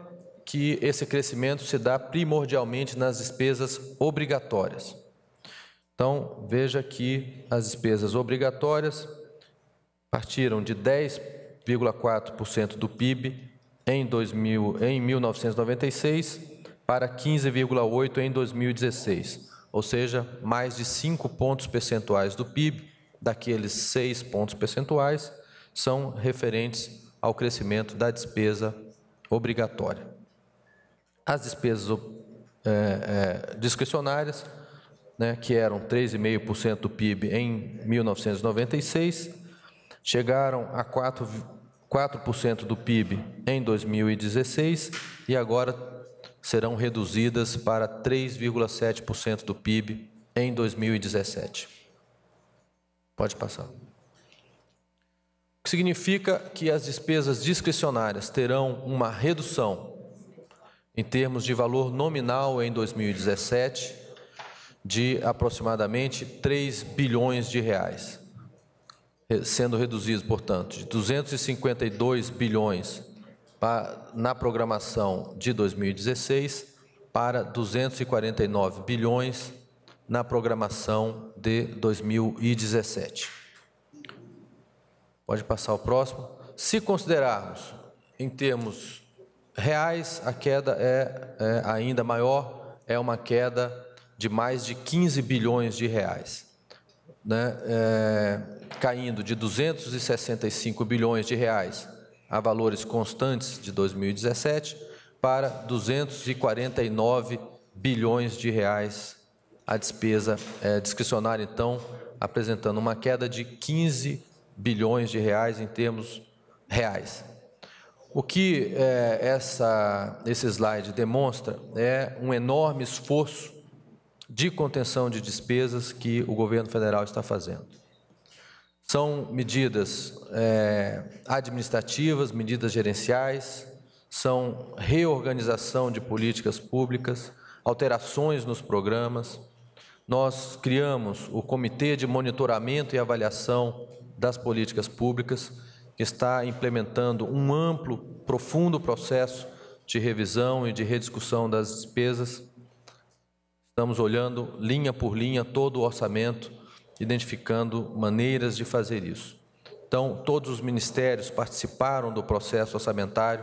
que esse crescimento se dá primordialmente nas despesas obrigatórias. Então, veja que as despesas obrigatórias partiram de 10,4% do PIB em, 2000, em 1996 para 15,8% em 2016, ou seja, mais de 5 pontos percentuais do PIB, daqueles 6 pontos percentuais, são referentes ao crescimento da despesa obrigatória. As despesas é, é, discricionárias né, que eram 3,5% do PIB em 1996, chegaram a 4, 4% do PIB em 2016 e agora serão reduzidas para 3,7% do PIB em 2017. Pode passar. O que significa que as despesas discricionárias terão uma redução em termos de valor nominal em 2017 de aproximadamente 3 bilhões de reais, sendo reduzidos, portanto, de 252 bilhões na programação de 2016 para 249 bilhões na programação de 2017. Pode passar o próximo. Se considerarmos em termos reais, a queda é, é ainda maior, é uma queda de mais de 15 bilhões de reais, né? É, caindo de 265 bilhões de reais a valores constantes de 2017 para 249 bilhões de reais a despesa é, discricionária, então, apresentando uma queda de 15 bilhões de reais em termos reais. O que é, essa, esse slide demonstra é um enorme esforço de contenção de despesas que o governo federal está fazendo. São medidas é, administrativas, medidas gerenciais, são reorganização de políticas públicas, alterações nos programas. Nós criamos o Comitê de Monitoramento e Avaliação das Políticas Públicas, que está implementando um amplo, profundo processo de revisão e de rediscussão das despesas. Estamos olhando linha por linha todo o orçamento, identificando maneiras de fazer isso. Então, todos os ministérios participaram do processo orçamentário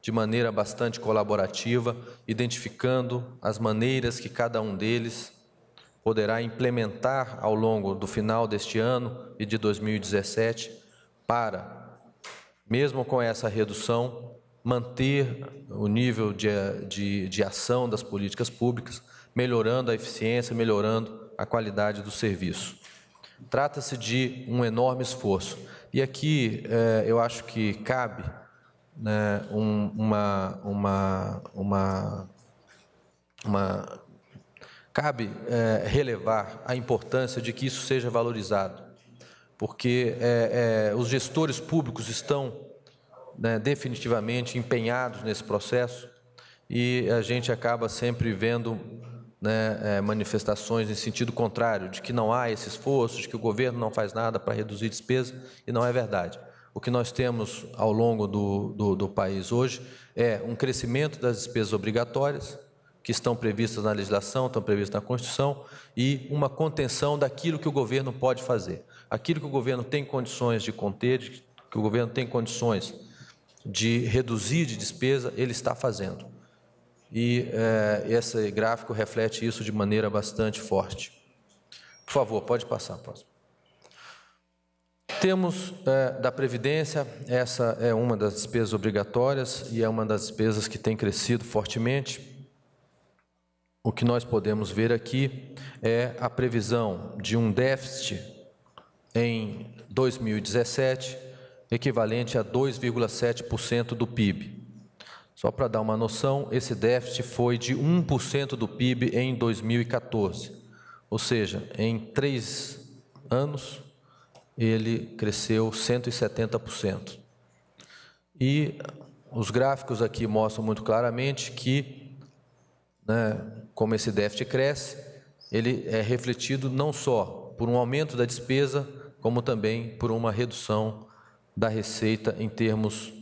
de maneira bastante colaborativa, identificando as maneiras que cada um deles poderá implementar ao longo do final deste ano e de 2017 para, mesmo com essa redução, manter o nível de, de, de ação das políticas públicas, melhorando a eficiência, melhorando a qualidade do serviço. Trata-se de um enorme esforço. E aqui é, eu acho que cabe né, um, uma, uma, uma, uma, Cabe é, relevar a importância de que isso seja valorizado, porque é, os gestores públicos estão né, definitivamente empenhados nesse processo e a gente acaba sempre vendo né, é, manifestações em sentido contrário, de que não há esse esforço, de que o governo não faz nada para reduzir despesa, e não é verdade. O que nós temos ao longo do, do, do país hoje é um crescimento das despesas obrigatórias, que estão previstas na legislação, estão previstas na Constituição, e uma contenção daquilo que o governo pode fazer. Aquilo que o governo tem condições de conter, que o governo tem condições de reduzir de despesa, ele está fazendo e é, esse gráfico reflete isso de maneira bastante forte. Por favor, pode passar, próximo. Temos é, da Previdência, essa é uma das despesas obrigatórias e é uma das despesas que tem crescido fortemente. O que nós podemos ver aqui é a previsão de um déficit em 2017 equivalente a 2,7% do PIB. Só para dar uma noção, esse déficit foi de 1% do PIB em 2014. Ou seja, em três anos, ele cresceu 170%. E os gráficos aqui mostram muito claramente que, né, como esse déficit cresce, ele é refletido não só por um aumento da despesa, como também por uma redução da receita em termos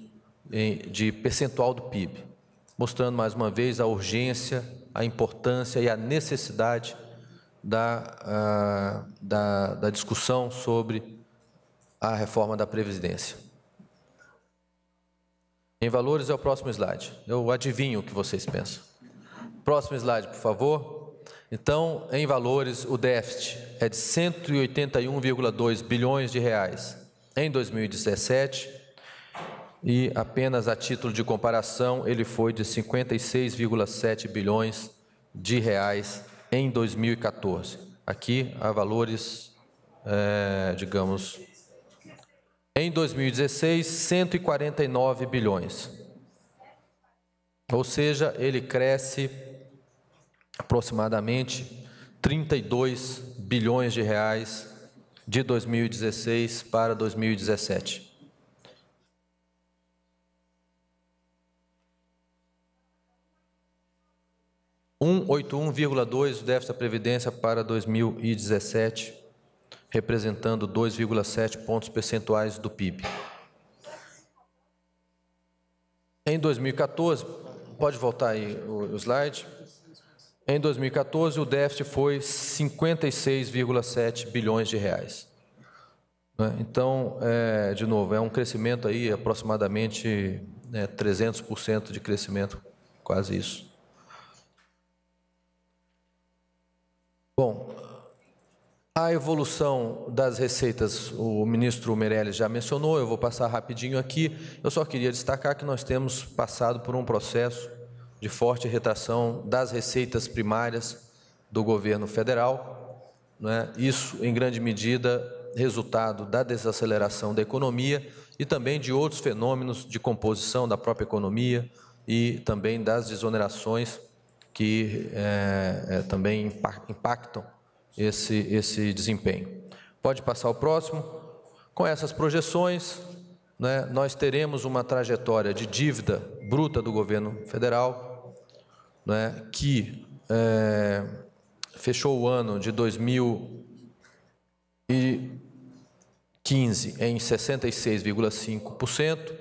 de percentual do PIB, mostrando mais uma vez a urgência, a importância e a necessidade da, a, ah, da, da discussão sobre a reforma da Previdência. Em valores é o próximo slide. Eu adivinho o que vocês pensam. Próximo slide, por favor. Então, em valores, o déficit é de 181,2 bilhões de reais em 2017 e apenas a título de comparação, ele foi de 56,7 bilhões de reais em 2014. Aqui há valores, é, digamos, em 2016, 149 bilhões. Ou seja, ele cresce aproximadamente 32 bilhões de reais de 2016 para 2017. 181,2 o déficit da Previdência para 2017, representando 2,7 pontos percentuais do PIB. Em 2014, pode voltar aí o slide. Em 2014, o déficit foi 56,7 bilhões de reais. Né? Então, é, de novo, é um crescimento aí aproximadamente é, né, 300% de crescimento, quase isso. Bom, a evolução das receitas, o ministro Meirelles já mencionou, eu vou passar rapidinho aqui. Eu só queria destacar que nós temos passado por um processo de forte retração das receitas primárias do governo federal. Né? Isso, em grande medida, resultado da desaceleração da economia e também de outros fenômenos de composição da própria economia e também das desonerações que é, é, também impactam esse, esse desempenho. Pode passar o próximo. Com essas projeções, né, nós teremos uma trajetória de dívida bruta do governo federal, né, que é, fechou o ano de 2015 em 66,5%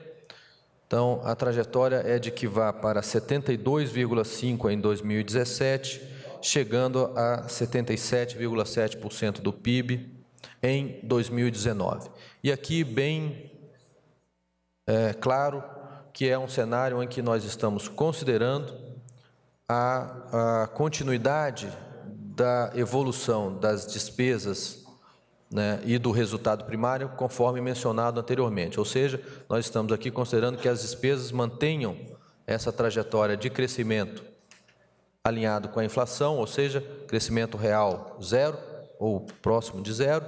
então, a trajetória é de que vá para 72,5% em 2017, chegando a 77,7% do PIB em 2019. E aqui, bem é, claro, que é um cenário em que nós estamos considerando a, a continuidade da evolução das despesas né, e do resultado primário, conforme mencionado anteriormente. Ou seja, nós estamos aqui considerando que as despesas mantenham essa trajetória de crescimento alinhado com a inflação, ou seja, crescimento real zero ou próximo de zero,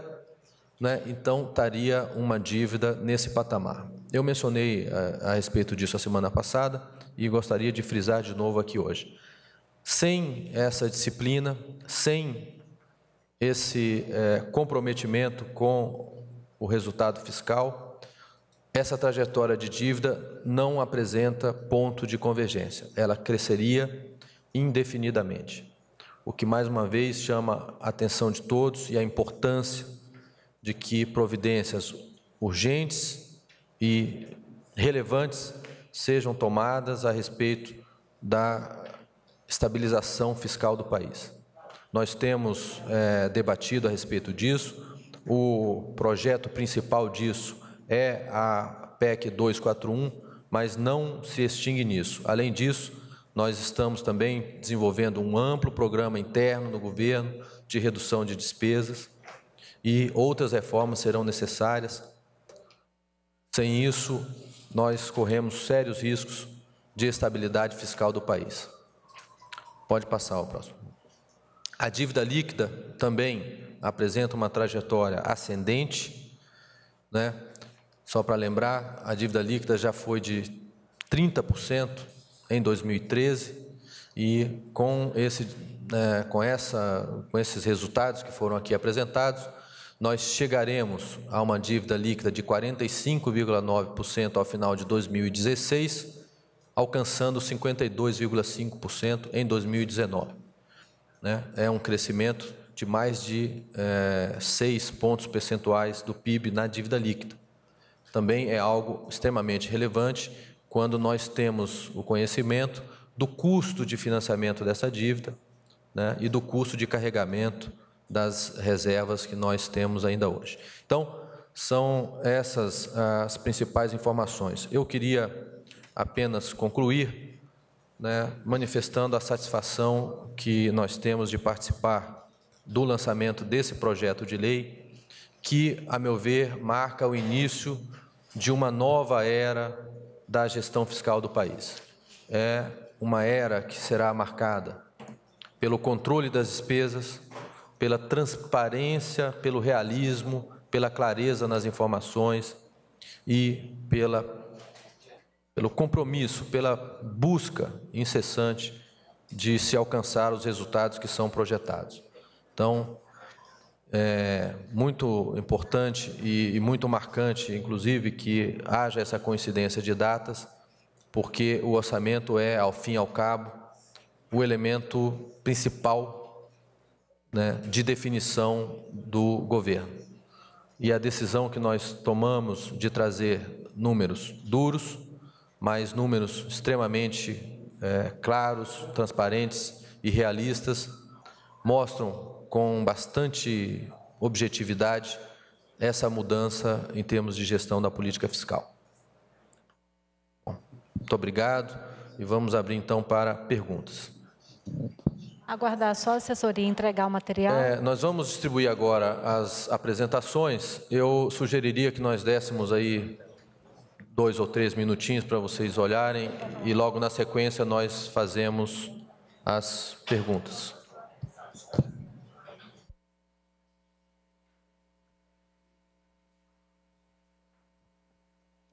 né, então estaria uma dívida nesse patamar. Eu mencionei a, eh, a respeito disso a semana passada e gostaria de frisar de novo aqui hoje. Sem essa disciplina, sem esse é, comprometimento com o resultado fiscal, essa trajetória de dívida não apresenta ponto de convergência, ela cresceria indefinidamente. O que mais uma vez chama a atenção de todos e a importância de que providências urgentes e relevantes sejam tomadas a respeito da estabilização fiscal do país. Nós temos é, debatido a respeito disso. O projeto principal disso é a PEC 241, mas não se extingue nisso. Além disso, nós estamos também desenvolvendo um amplo programa interno no governo de redução de despesas e outras reformas serão necessárias. Sem isso, nós corremos sérios riscos de estabilidade fiscal do país. Pode passar ao próximo. A dívida líquida também apresenta uma trajetória ascendente, né? Só para lembrar, a dívida líquida já foi de 30% em 2013 e com esse é, com essa com esses resultados que foram aqui apresentados, nós chegaremos a uma dívida líquida de 45,9% ao final de 2016, alcançando 52,5% em 2019 né, é um crescimento de mais de é, 6 pontos percentuais do PIB na dívida líquida. Também é algo extremamente relevante quando nós temos o conhecimento do custo de financiamento dessa dívida né, e do custo de carregamento das reservas que nós temos ainda hoje. Então, são essas as principais informações. Eu queria apenas concluir né, manifestando a satisfação que nós temos de participar do lançamento desse projeto de lei, que, a meu ver, marca o início de uma nova era da gestão fiscal do país. É uma era que será marcada pelo controle das despesas, pela transparência, pelo realismo, pela clareza nas informações e pela pelo compromisso, pela busca incessante de se alcançar os resultados que são projetados. Então, é muito importante e, muito marcante, inclusive, que haja essa coincidência de datas, porque o orçamento é, ao fim e ao cabo, o elemento principal né, de definição do governo. E a decisão que nós tomamos de trazer números duros, mas números extremamente é, claros, transparentes e realistas, mostram com bastante objetividade essa mudança em termos de gestão da política fiscal. Bom, muito obrigado e vamos abrir então para perguntas. Aguardar só a assessoria entregar o material? É, nós vamos distribuir agora as apresentações. Eu sugeriria que nós dessemos aí dois ou três minutinhos para vocês olharem e logo na sequência nós fazemos as perguntas.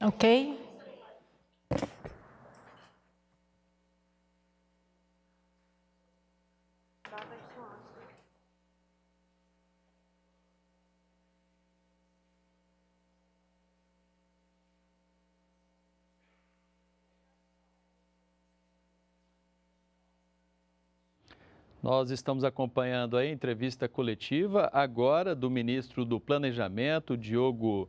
Ok? Nós estamos acompanhando a entrevista coletiva agora do ministro do Planejamento, Diogo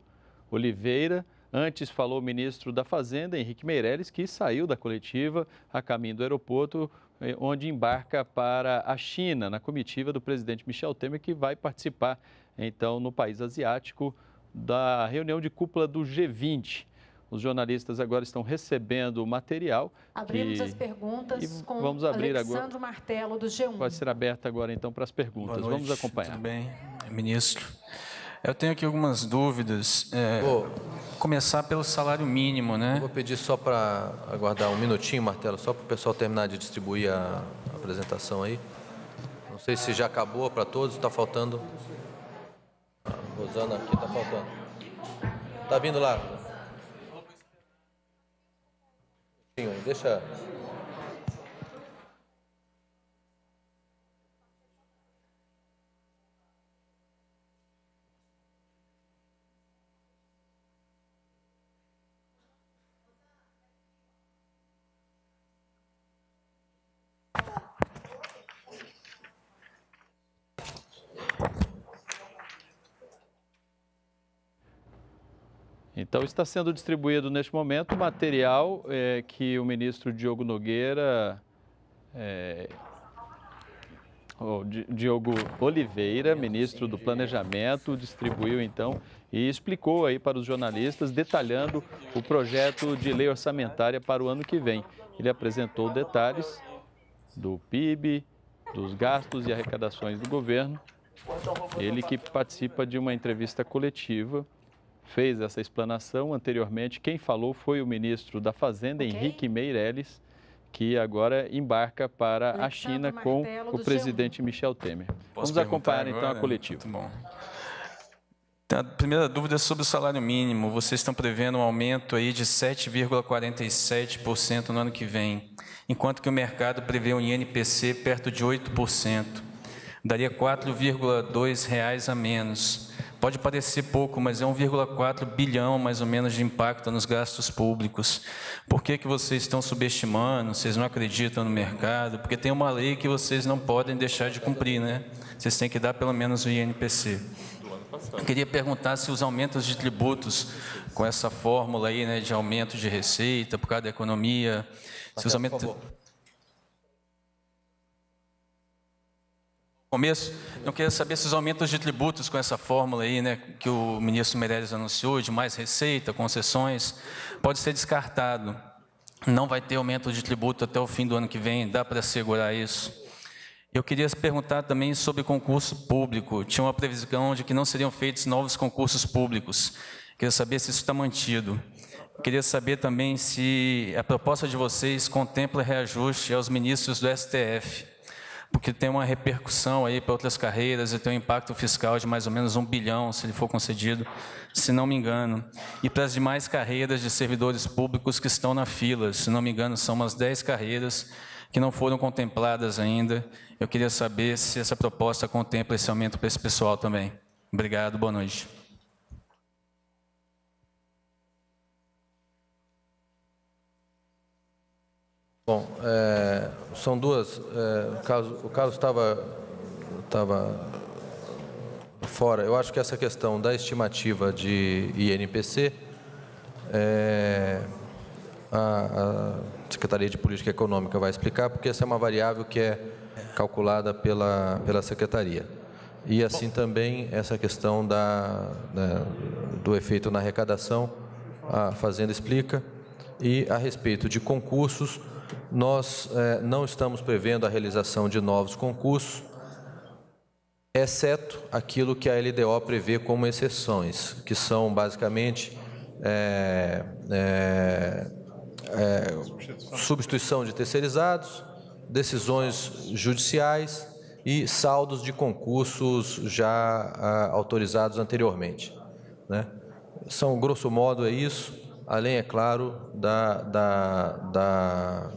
Oliveira. Antes falou o ministro da Fazenda, Henrique Meirelles, que saiu da coletiva a caminho do aeroporto, eh, onde embarca para a China, na comitiva do presidente Michel Temer, que vai participar, então, no país asiático, da reunião de cúpula do G20. Os jornalistas agora estão recebendo o material. Abrimos que... as perguntas e com vamos abrir Alexandre agora. Martelo, do G1. Vai ser aberta agora, então, para as perguntas. Noite, vamos acompanhar. Tudo bem, ministro. Eu tenho aqui algumas dúvidas. É, Vou começar pelo salário mínimo, né? Vou pedir só para aguardar um minutinho, Martelo, só para o pessoal terminar de distribuir a, apresentação aí. Não sei se já acabou para todos, está faltando. Ah, Rosana aqui está faltando. Está vindo lá. Deixa Então, está sendo distribuído neste momento o material é, que o ministro Diogo Nogueira. É, Diogo Oliveira, ministro do Planejamento, distribuiu então e explicou aí para os jornalistas, detalhando o projeto de lei orçamentária para o ano que vem. Ele apresentou detalhes do PIB, dos gastos e arrecadações do governo. Ele que participa de uma entrevista coletiva fez essa explanação anteriormente. Quem falou foi o ministro da Fazenda, okay. Henrique Meirelles, que agora embarca para Alexandre a China com o presidente G1. Michel Temer. Posso Vamos acompanhar agora? então a coletiva. Muito tá bom. A primeira dúvida é sobre o salário mínimo. Vocês estão prevendo um aumento aí de 7,47% no ano que vem, enquanto que o mercado prevê um INPC perto de 8% daria 4,2 reais a menos. Pode parecer pouco, mas é 1,4 bilhão mais ou menos de impacto nos gastos públicos. Por que, que vocês estão subestimando? Vocês não acreditam no mercado? Porque tem uma lei que vocês não podem deixar de cumprir, né? Vocês têm que dar pelo menos o INPC. Eu queria perguntar se os aumentos de tributos, com essa fórmula aí né, de aumento de receita por causa da economia, se os aumentos. começo, eu queria saber esses aumentos de tributos com essa fórmula aí, né, que o ministro Meirelles anunciou, de mais receita, concessões, pode ser descartado. Não vai ter aumento de tributo até o fim do ano que vem, dá para segurar isso. Eu queria perguntar também sobre concurso público. Tinha uma previsão de que não seriam feitos novos concursos públicos. Queria saber se isso está mantido. Queria saber também se a proposta de vocês contempla reajuste aos ministros do STF porque tem uma repercussão aí para outras carreiras e tem um impacto fiscal de mais ou menos um bilhão, se ele for concedido, se não me engano. E para as demais carreiras de servidores públicos que estão na fila, se não me engano, são umas 10 carreiras que não foram contempladas ainda. Eu queria saber se essa proposta contempla esse aumento para esse pessoal também. Obrigado, boa noite. Bom, é, são duas. É, o, caso o caso estava estava fora. Eu acho que essa questão da estimativa de INPC, é, a, a Secretaria de Política Econômica vai explicar, porque essa é uma variável que é calculada pela pela secretaria. E assim também essa questão da, da do efeito na arrecadação, a Fazenda explica. E a respeito de concursos, nós eh, não estamos prevendo a realização de novos concursos, exceto aquilo que a LDO prevê como exceções, que são basicamente é, é, é, substituição de terceirizados, decisões judiciais e saldos de concursos já ah, autorizados anteriormente. Né? São, grosso modo, é isso, além, é claro, da, da, da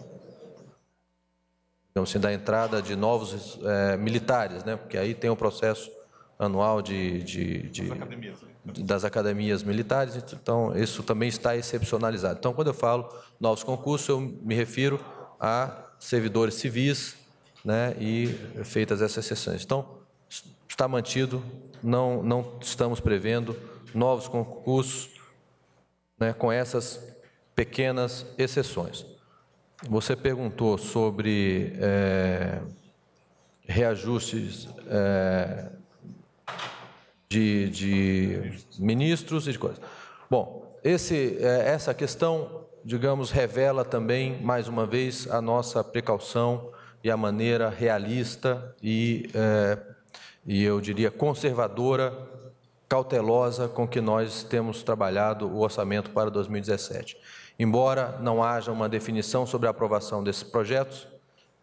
digamos assim, da entrada de novos é, militares, né? Porque aí tem o processo anual de, de, né? de, das, academias, militares, então isso também está excepcionalizado. Então, quando eu falo novos concursos, eu me refiro a servidores civis, né? E feitas essas exceções. Então, está mantido, não não estamos prevendo novos concursos, né? Com essas pequenas exceções. Você perguntou sobre é, reajustes é, de, de, ministros e de coisas. Bom, esse, é, essa questão, digamos, revela também, mais uma vez, a nossa precaução e a maneira realista e, é, e eu diria, conservadora, cautelosa com que nós temos trabalhado o orçamento para 2017. Embora não haja uma definição sobre a aprovação desses projetos,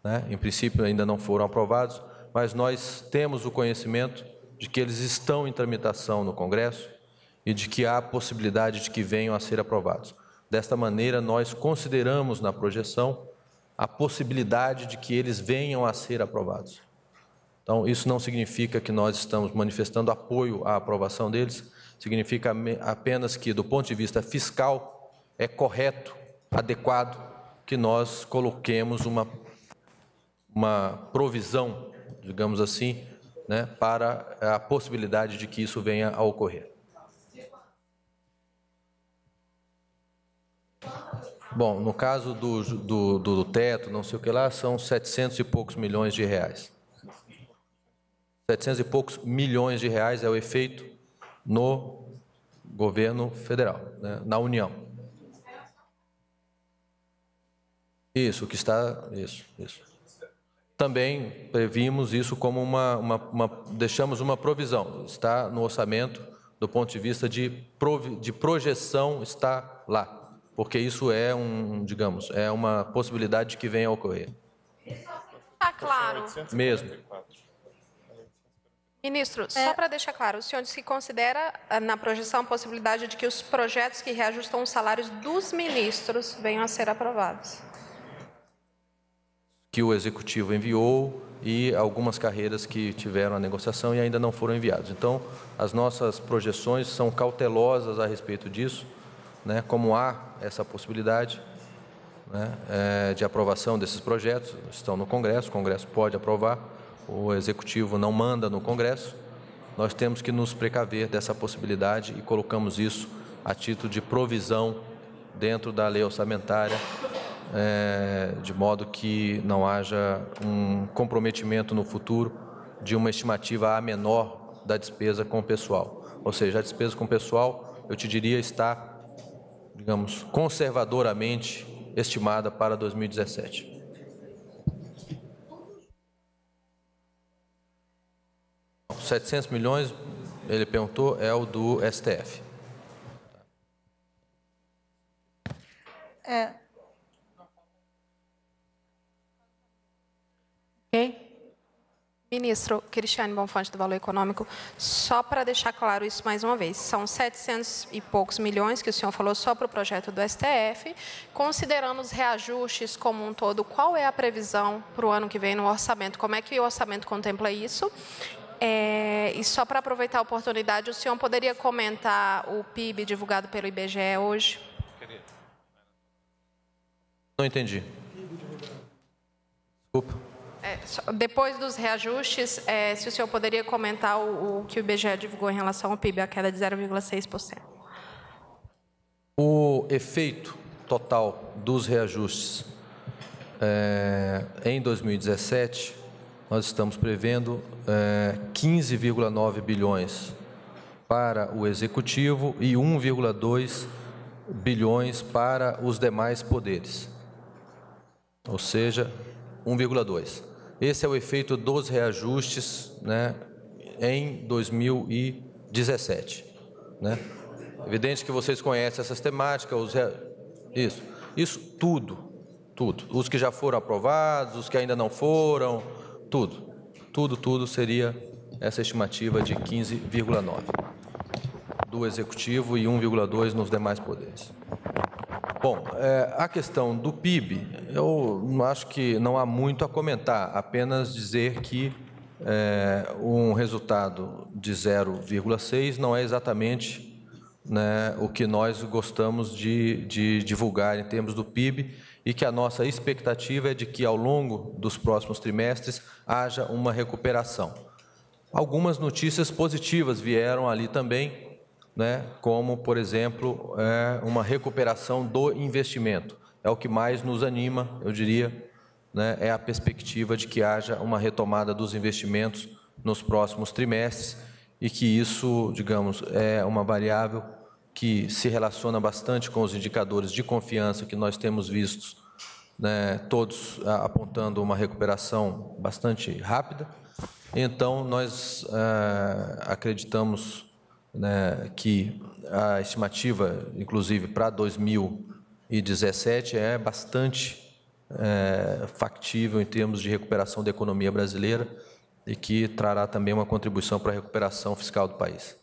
né, em princípio ainda não foram aprovados, mas nós temos o conhecimento de que eles estão em tramitação no Congresso e de que há possibilidade de que venham a ser aprovados. Desta maneira, nós consideramos na projeção a possibilidade de que eles venham a ser aprovados. Então, isso não significa que nós estamos manifestando apoio à aprovação deles, significa apenas que, do ponto de vista fiscal, é correto, adequado que nós coloquemos uma, uma provisão, digamos assim, né, para a possibilidade de que isso venha a ocorrer. Bom, no caso do, do, do, teto, não sei o que lá, são 700 e poucos milhões de reais. 700 e poucos milhões de reais é o efeito no governo federal, né, na União. Isso, que está. Isso, isso. Também previmos isso como uma, uma, uma deixamos uma provisão. Está no orçamento, do ponto de vista de, provi, de projeção, está lá. Porque isso é um, digamos, é uma possibilidade que venha a ocorrer. Está claro. Mesmo. Ministro, só é. para deixar claro, o senhor se considera eh, na projeção a possibilidade de que os projetos que reajustam os salários dos ministros venham a ser aprovados? que o executivo enviou e algumas carreiras que tiveram a negociação e ainda não foram enviadas. Então, as nossas projeções são cautelosas a respeito disso, né? como há essa possibilidade né? é, de aprovação desses projetos, estão no Congresso, o Congresso pode aprovar, o Executivo não manda no Congresso, nós temos que nos precaver dessa possibilidade e colocamos isso a título de provisão dentro da lei orçamentária é, de modo que não haja um comprometimento no futuro de uma estimativa a menor da despesa com o pessoal. Ou seja, a despesa com o pessoal, eu te diria, está, digamos, conservadoramente estimada para 2017. 700 milhões, ele perguntou, é o do STF. Ministro Cristiane Bonfante, do Valor Econômico, só para deixar claro isso mais uma vez, são 700 e poucos milhões que o senhor falou só para o projeto do STF. Considerando os reajustes como um todo, qual é a previsão para o ano que vem no orçamento? Como é que o orçamento contempla isso? É, e só para aproveitar a oportunidade, o senhor poderia comentar o PIB divulgado pelo IBGE hoje? Não entendi. Desculpa depois dos reajustes, é, se o senhor poderia comentar o, o, que o IBGE divulgou em relação ao PIB, a queda de 0,6%. O efeito total dos reajustes é, em 2017, nós estamos prevendo 15,9 é, bilhões para o executivo e 1,2 bilhões para os demais poderes. Ou seja, 1,2. Esse é o efeito dos reajustes né, em 2017. Né? Evidente que vocês conhecem essas temáticas, os rea... isso, isso tudo, tudo. Os que já foram aprovados, os que ainda não foram, tudo, tudo, tudo seria essa estimativa de 15,9 do executivo e 1,2 nos demais poderes. Bom, é, a questão do PIB, eu acho que não há muito a comentar, apenas dizer que é, um resultado de 0,6 não é exatamente né, o que nós gostamos de, de divulgar em termos do PIB e que a nossa expectativa é de que ao longo dos próximos trimestres haja uma recuperação. Algumas notícias positivas vieram ali também, né, como, por exemplo, é, uma recuperação do investimento. É o que mais nos anima, eu diria, né, é a perspectiva de que haja uma retomada dos investimentos nos próximos trimestres e que isso, digamos, é uma variável que se relaciona bastante com os indicadores de confiança que nós temos vistos, né, todos apontando uma recuperação bastante rápida. Então, nós é, acreditamos né, que a estimativa, inclusive para 2017, é bastante é, factível em termos de recuperação da economia brasileira e que trará também uma contribuição para a recuperação fiscal do país.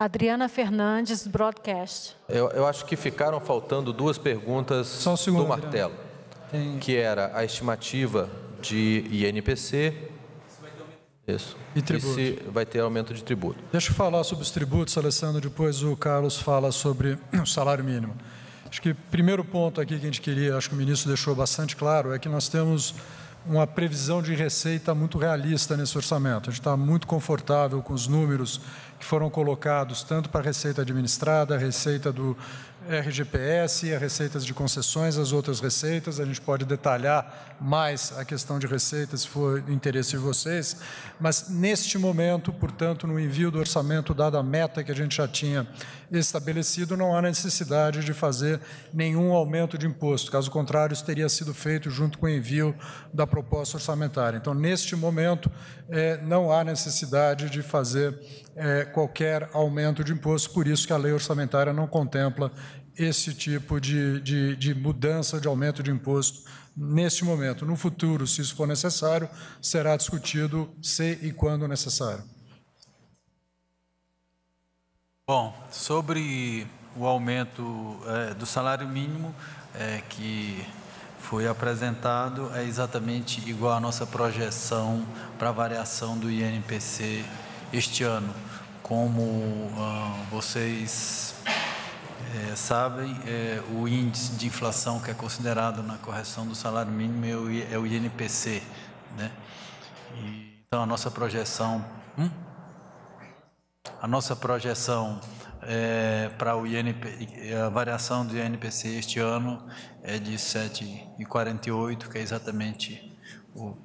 Adriana Fernandes, Broadcast. Eu, eu acho que ficaram faltando duas perguntas um segundo, do martelo, que era a estimativa de INPC isso. E tributo. E se vai ter aumento de tributo. Deixa eu falar sobre os tributos, Alessandro, depois o Carlos fala sobre o salário mínimo. Acho que o primeiro ponto aqui que a gente queria, acho que o ministro deixou bastante claro, é que nós temos uma previsão de receita muito realista nesse orçamento. A gente está muito confortável com os números que foram colocados, tanto para a receita administrada, a receita do RGPS, as receitas de concessões, as outras receitas, a gente pode detalhar mais a questão de receitas, se for interesse de vocês, mas neste momento, portanto, no envio do orçamento, dada a meta que a gente já tinha estabelecido, não há necessidade de fazer nenhum aumento de imposto, caso contrário, isso teria sido feito junto com o envio da proposta orçamentária. Então, neste momento, eh, não há necessidade de fazer é, qualquer aumento de imposto, por isso que a lei orçamentária não contempla esse tipo de, de, de mudança de aumento de imposto neste momento. No futuro, se isso for necessário, será discutido se e quando necessário. Bom, sobre o aumento é, do salário mínimo é, que foi apresentado é exatamente igual à nossa projeção para a variação do INPC este ano. Como ah, vocês é, sabem, é, o índice de inflação que é considerado na correção do salário mínimo é o, é o INPC. Né? E, então, a nossa projeção. Hum? A nossa projeção eh, para o INP, a variação do INPC este ano é de 7,48, que é exatamente o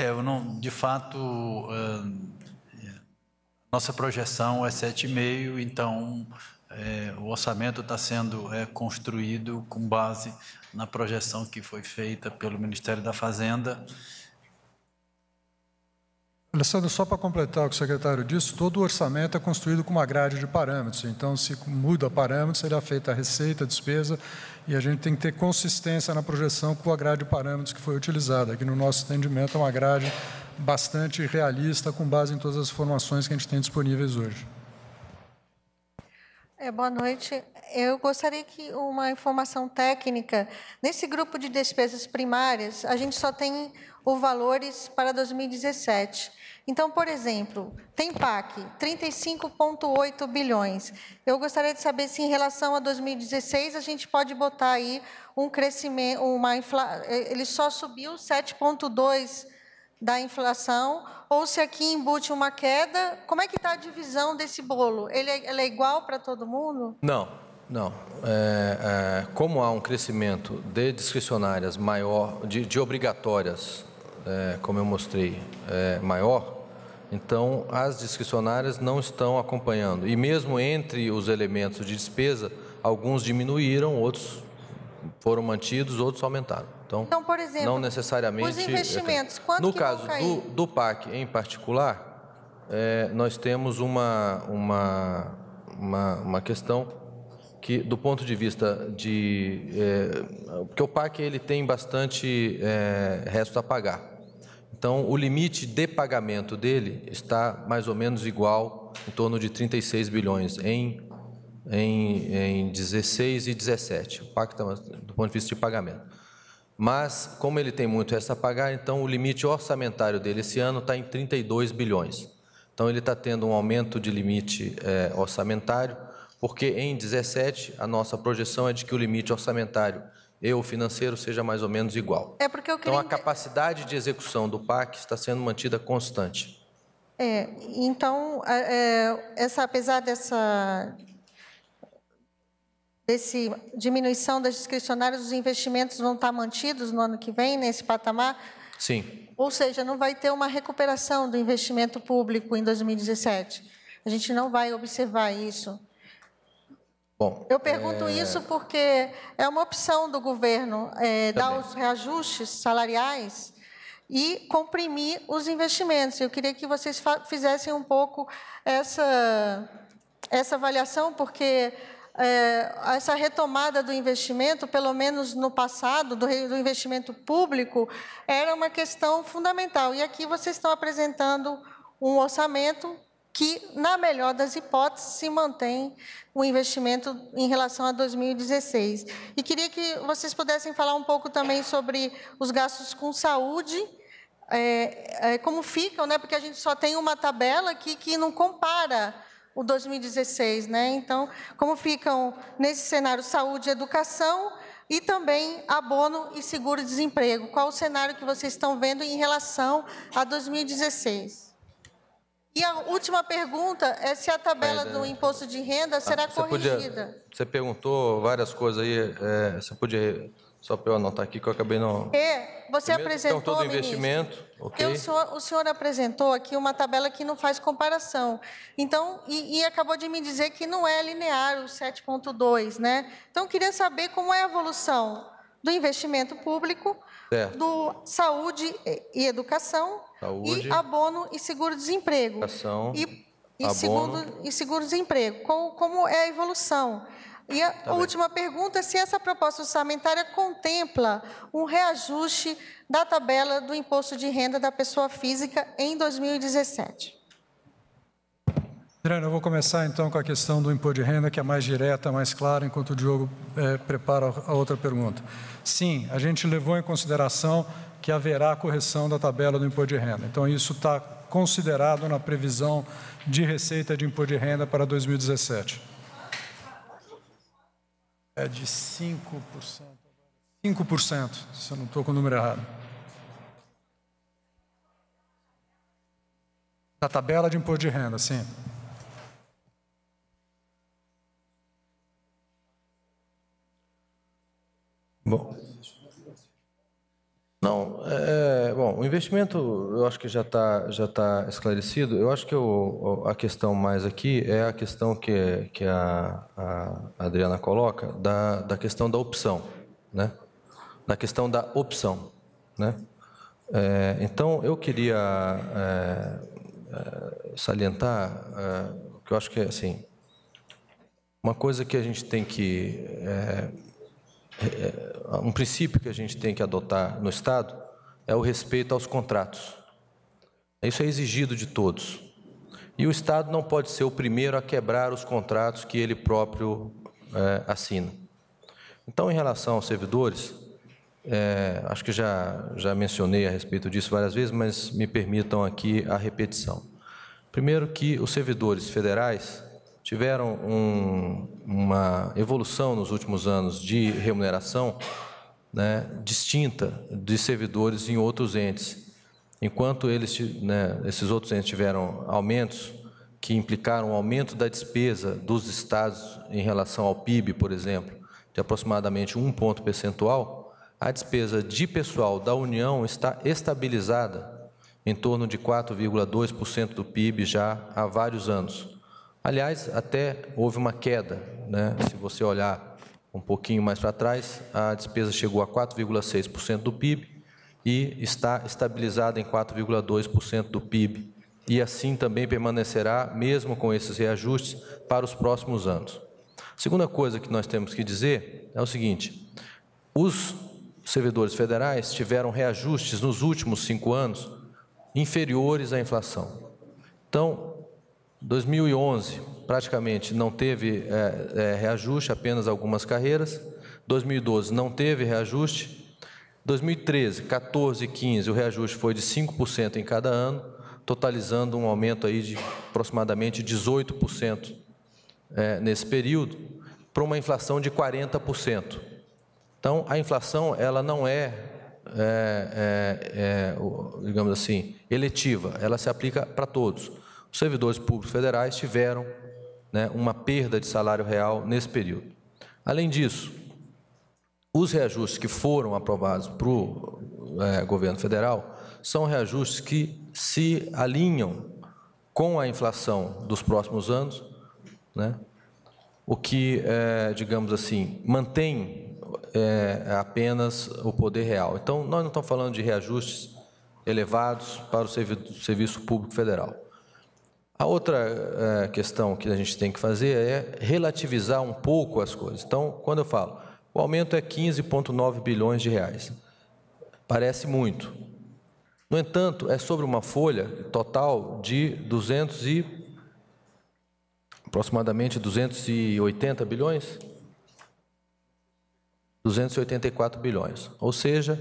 É, eu não, de fato, é, nossa projeção é 7,5, então é, o orçamento está sendo é, construído com base na projeção que foi feita pelo Ministério da Fazenda. Alessandro, só para completar o que o secretário disse, todo o orçamento é construído com uma grade de parâmetros. Então, se muda parâmetros, ele feita a receita, a despesa, e a gente tem que ter consistência na projeção com a grade de parâmetros que foi utilizada. Aqui no nosso entendimento é uma grade bastante realista, com base em todas as informações que a gente tem disponíveis hoje. É, boa noite. Eu gostaria que uma informação técnica. Nesse grupo de despesas primárias, a gente só tem os valores para 2017. Então, por exemplo, tem PAC, 35,8 bilhões. Eu gostaria de saber se, em relação a 2016, a gente pode botar aí um crescimento, uma infla... Eh, ele só subiu 7,2 da inflação ou se aqui embute uma queda. Como é que está a divisão desse bolo? Ele é, ela é igual para todo mundo? Não, não. É, é, como há um crescimento de discricionárias maior, de, de obrigatórias, é, como eu mostrei, é, maior, então as discricionárias não estão acompanhando. E mesmo entre os elementos de despesa, alguns diminuíram, outros foram mantidos, outros aumentaram. Então, então por exemplo, não necessariamente. Os investimentos, quanto No caso do, do PAC em particular, é, nós temos uma, uma, uma, uma, questão que, do ponto de vista de. É, porque o PAC ele tem bastante é, resto a pagar. Então, o limite de pagamento dele está mais ou menos igual, em torno de 36 bilhões em, em, em 16 e 17, o está do ponto de vista de pagamento. Mas, como ele tem muito resto a pagar, então o limite orçamentário dele esse ano está em 32 bilhões. Então, ele está tendo um aumento de limite é, orçamentário, porque em 17 a nossa projeção é de que o limite orçamentário e o financeiro seja mais ou menos igual. É porque eu queria... Então, a capacidade de execução do PAC está sendo mantida constante. É, então, é, é essa, apesar dessa desse diminuição das discricionárias, os investimentos vão estar mantidos no ano que vem, nesse patamar? Sim. Ou seja, não vai ter uma recuperação do investimento público em 2017. A gente não vai observar isso. Bom, Eu pergunto é... isso porque é uma opção do governo é, dar os reajustes salariais e comprimir os investimentos. Eu queria que vocês fizessem um pouco essa, essa avaliação, porque é, essa retomada do investimento, pelo menos no passado, do, do investimento público, era uma questão fundamental. E aqui vocês estão apresentando um orçamento que, na melhor das hipóteses, se mantém o investimento em relação a 2016. E queria que vocês pudessem falar um pouco também sobre os gastos com saúde, é, é, como ficam, né? porque a gente só tem uma tabela aqui que não compara o 2016, né? Então, como ficam nesse cenário saúde e educação e também abono e seguro-desemprego? Qual o cenário que vocês estão vendo em relação a 2016? E a última pergunta é se a tabela é, né? do imposto de renda será ah, você corrigida. Podia, você perguntou várias coisas aí, é, você podia só para eu anotar aqui que eu acabei não. você Primeiro, então, apresentou. Então, todo investimento. okay. o, senhor, o, senhor, apresentou aqui uma tabela que não faz comparação. Então, e, e acabou de me dizer que não é linear o 7,2, né? Então, eu queria saber como é a evolução do investimento público, certo. do saúde e educação, saúde, e abono e seguro-desemprego. Educação. E, e, abono. e seguro-desemprego. Como, como é a evolução? E a tá última bem. pergunta, é se essa proposta orçamentária contempla um reajuste da tabela do imposto de renda da pessoa física em 2017. Adriana, eu vou começar então com a questão do imposto de renda, que é mais direta, mais clara, enquanto o Diogo é, prepara a outra pergunta. Sim, a gente levou em consideração que haverá correção da tabela do imposto de renda. Então, isso está considerado na previsão de receita de imposto de renda para 2017 é de 5%. 5%, se eu não estou com o número errado. Da tabela de imposto de renda, sim. Bom, não, é, é, bom, o investimento eu acho que já está já tá esclarecido. Eu acho que a questão mais aqui é a questão que, que a, a Adriana coloca da, da questão da opção, né? Da questão da opção, né? É, então, eu queria é, é salientar é, que eu acho que, assim, uma coisa que a gente tem que é, é, um princípio que a gente tem que adotar no Estado é o respeito aos contratos. Isso é exigido de todos. E o Estado não pode ser o primeiro a quebrar os contratos que ele próprio é, assina. Então, em relação aos servidores, é, acho que já, já mencionei a respeito disso várias vezes, mas me permitam aqui a repetição. Primeiro, que os servidores federais tiveram um, uma evolução nos últimos anos de remuneração né, distinta de servidores em outros entes. Enquanto eles, né, esses outros entes tiveram aumentos que implicaram um aumento da despesa dos estados em relação ao PIB, por exemplo, de aproximadamente um ponto percentual, a despesa de pessoal da União está estabilizada em torno de 4,2% do PIB já há vários anos. Aliás, até houve uma queda, né? se você olhar um pouquinho mais para trás, a despesa chegou a 4,6% do PIB e está estabilizada em 4,2% do PIB. E assim também permanecerá, mesmo com esses reajustes, para os próximos anos. A segunda coisa que nós temos que dizer é o seguinte: os servidores federais tiveram reajustes nos últimos cinco anos inferiores à inflação. Então, 2011 praticamente não teve é, é, reajuste, apenas algumas carreiras. 2012 não teve reajuste. 2013, 14 e 15 o reajuste foi de 5% em cada ano, totalizando um aumento aí de aproximadamente 18% é, nesse período, para uma inflação de 40%. Então, a inflação ela não é, é, é, é digamos assim, eletiva, ela se aplica para todos os servidores públicos federais tiveram né, uma perda de salário real nesse período. Além disso, os reajustes que foram aprovados para o é, governo federal são reajustes que se alinham com a inflação dos próximos anos, né, o que, é, digamos assim, mantém é, apenas o poder real. Então, nós não estamos falando de reajustes elevados para o serviço público federal. A outra eh, questão que a gente tem que fazer é relativizar um pouco as coisas. Então, quando eu falo, o aumento é 15,9 bilhões de reais. Parece muito. No entanto, é sobre uma folha total de 200 e aproximadamente 280 bilhões, 284 bilhões. Ou seja,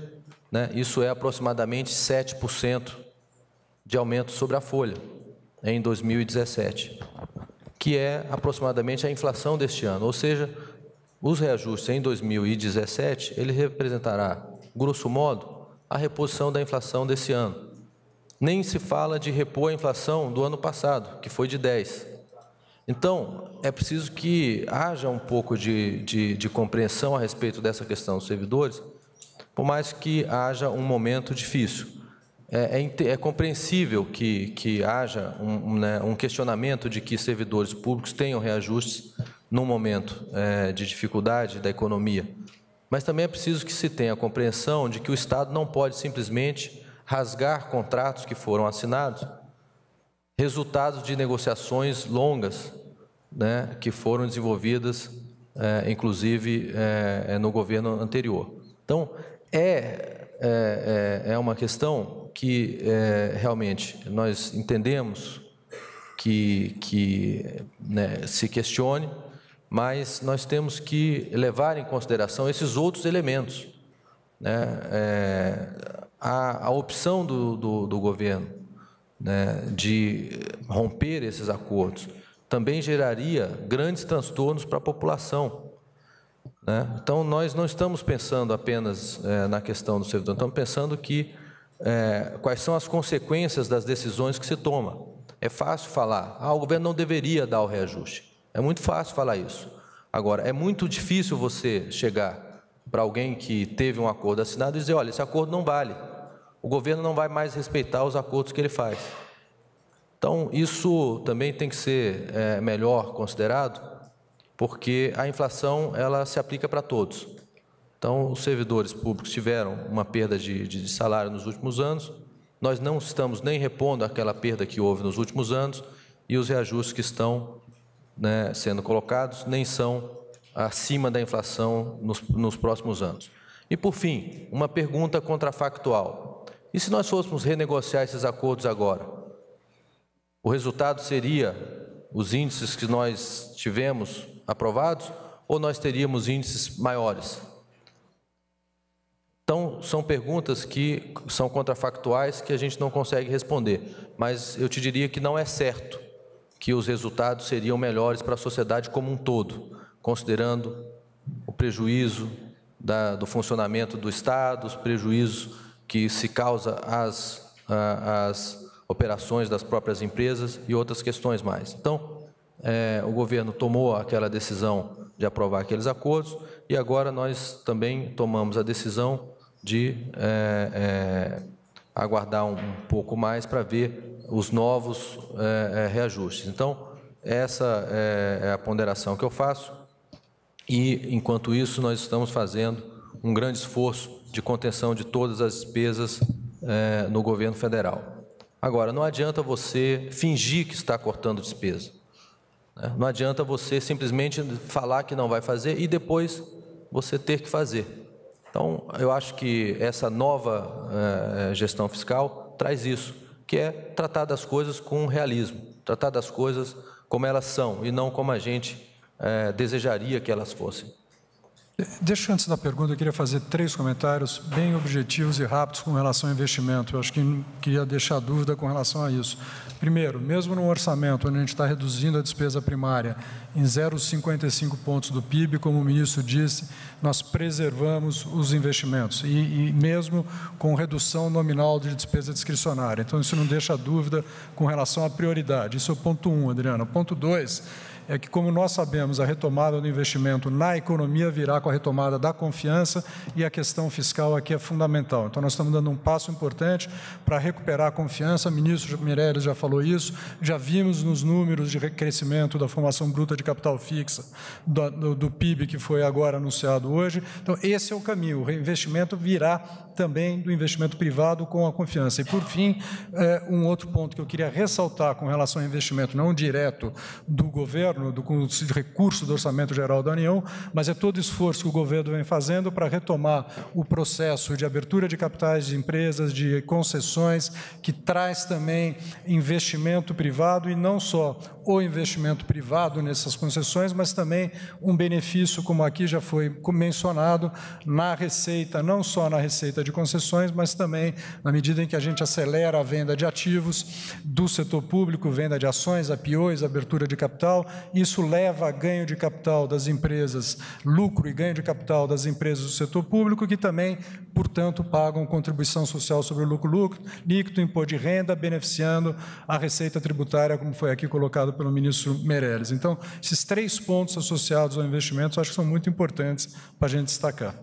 né, isso é aproximadamente 7% de aumento sobre a folha em 2017, que é aproximadamente a inflação deste ano, ou seja, os reajustes em 2017, ele representará, grosso modo, a reposição da inflação desse ano. Nem se fala de repor a inflação do ano passado, que foi de 10. Então, é preciso que haja um pouco de, de, de compreensão a respeito dessa questão dos servidores, por mais que haja um momento difícil. É, é, é, compreensível que, que haja um, um, né, um, questionamento de que servidores públicos tenham reajustes num momento é, de dificuldade da economia. Mas também é preciso que se tenha a compreensão de que o Estado não pode simplesmente rasgar contratos que foram assinados, resultados de negociações longas né, que foram desenvolvidas, é, inclusive, é, é, no governo anterior. Então, é é, é, é uma questão que é, realmente nós entendemos que, que né, se questione, mas nós temos que levar em consideração esses outros elementos. Né? É, a, a, opção do, do, do governo né, de romper esses acordos também geraria grandes transtornos para a população. Né? Então, nós não estamos pensando apenas é, na questão do servidor, estamos pensando que é, quais são as consequências das decisões que se toma. É fácil falar, ah, o governo não deveria dar o reajuste. É muito fácil falar isso. Agora, é muito difícil você chegar para alguém que teve um acordo assinado e dizer: olha, esse acordo não vale. O governo não vai mais respeitar os acordos que ele faz. Então, isso também tem que ser é, melhor considerado porque a inflação ela se aplica para todos. Então, os servidores públicos tiveram uma perda de, de, salário nos últimos anos, nós não estamos nem repondo aquela perda que houve nos últimos anos, e os reajustes que estão né, sendo colocados nem são acima da inflação nos, nos próximos anos. E, por fim, uma pergunta contrafactual. E se nós fôssemos renegociar esses acordos agora? O resultado seria os índices que nós tivemos aprovados, ou nós teríamos índices maiores? Então, são perguntas que são contrafactuais que a gente não consegue responder, mas eu te diria que não é certo que os resultados seriam melhores para a sociedade como um todo, considerando o prejuízo da, do funcionamento do Estado, os prejuízos que se causa às, às operações das próprias empresas e outras questões mais. Então, é, o governo tomou aquela decisão de aprovar aqueles acordos e agora nós também tomamos a decisão de é, é, aguardar um, um, pouco mais para ver os novos é, é, reajustes. Então, essa é, é a ponderação que eu faço e, enquanto isso, nós estamos fazendo um grande esforço de contenção de todas as despesas no governo federal. Agora, não adianta você fingir que está cortando despesa. Né? Não adianta você simplesmente falar que não vai fazer e depois você ter que fazer. Então, eu acho que essa nova eh, eh, gestão fiscal traz isso, que é tratar das coisas com realismo, tratar das coisas como elas são e não como a gente eh, desejaria que elas fossem. Deixa antes da pergunta, eu queria fazer três comentários bem objetivos e rápidos com relação ao investimento. Eu acho que queria deixar dúvida com relação a isso. Primeiro, mesmo no orçamento, onde a gente está reduzindo a despesa primária em 0,55 pontos do PIB, como o ministro disse, nós preservamos os investimentos, e, e mesmo com redução nominal de despesa discricionária. Então, isso não deixa dúvida com relação à prioridade. Isso é o ponto um, Adriana. Ponto dois é que, como nós sabemos, a retomada do investimento na economia virá com a retomada da confiança e a questão fiscal aqui é fundamental. Então, nós estamos dando um passo importante para recuperar a confiança. O ministro Mireles já falou isso, já vimos nos números de crescimento da formação bruta de capital fixa do, do, do PIB que foi agora anunciado hoje. Então, esse é o caminho. O reinvestimento virá também do investimento privado com a confiança. E, por fim, é, um outro ponto que eu queria ressaltar com relação ao investimento não direto do governo, do recurso do Orçamento Geral da União, mas é todo o esforço que o governo vem fazendo para retomar o processo de abertura de capitais de empresas, de concessões, que traz também investimento privado e não só o investimento privado nessas concessões, mas também um benefício, como aqui já foi mencionado, na receita, não só na receita de de concessões, mas também na medida em que a gente acelera a venda de ativos do setor público, venda de ações, APOs, abertura de capital, isso leva a ganho de capital das empresas, lucro e ganho de capital das empresas do setor público, que também, portanto, pagam contribuição social sobre o lucro líquido, imposto de renda, beneficiando a receita tributária, como foi aqui colocado pelo ministro Meirelles. Então, esses três pontos associados ao investimento acho que são muito importantes para a gente destacar.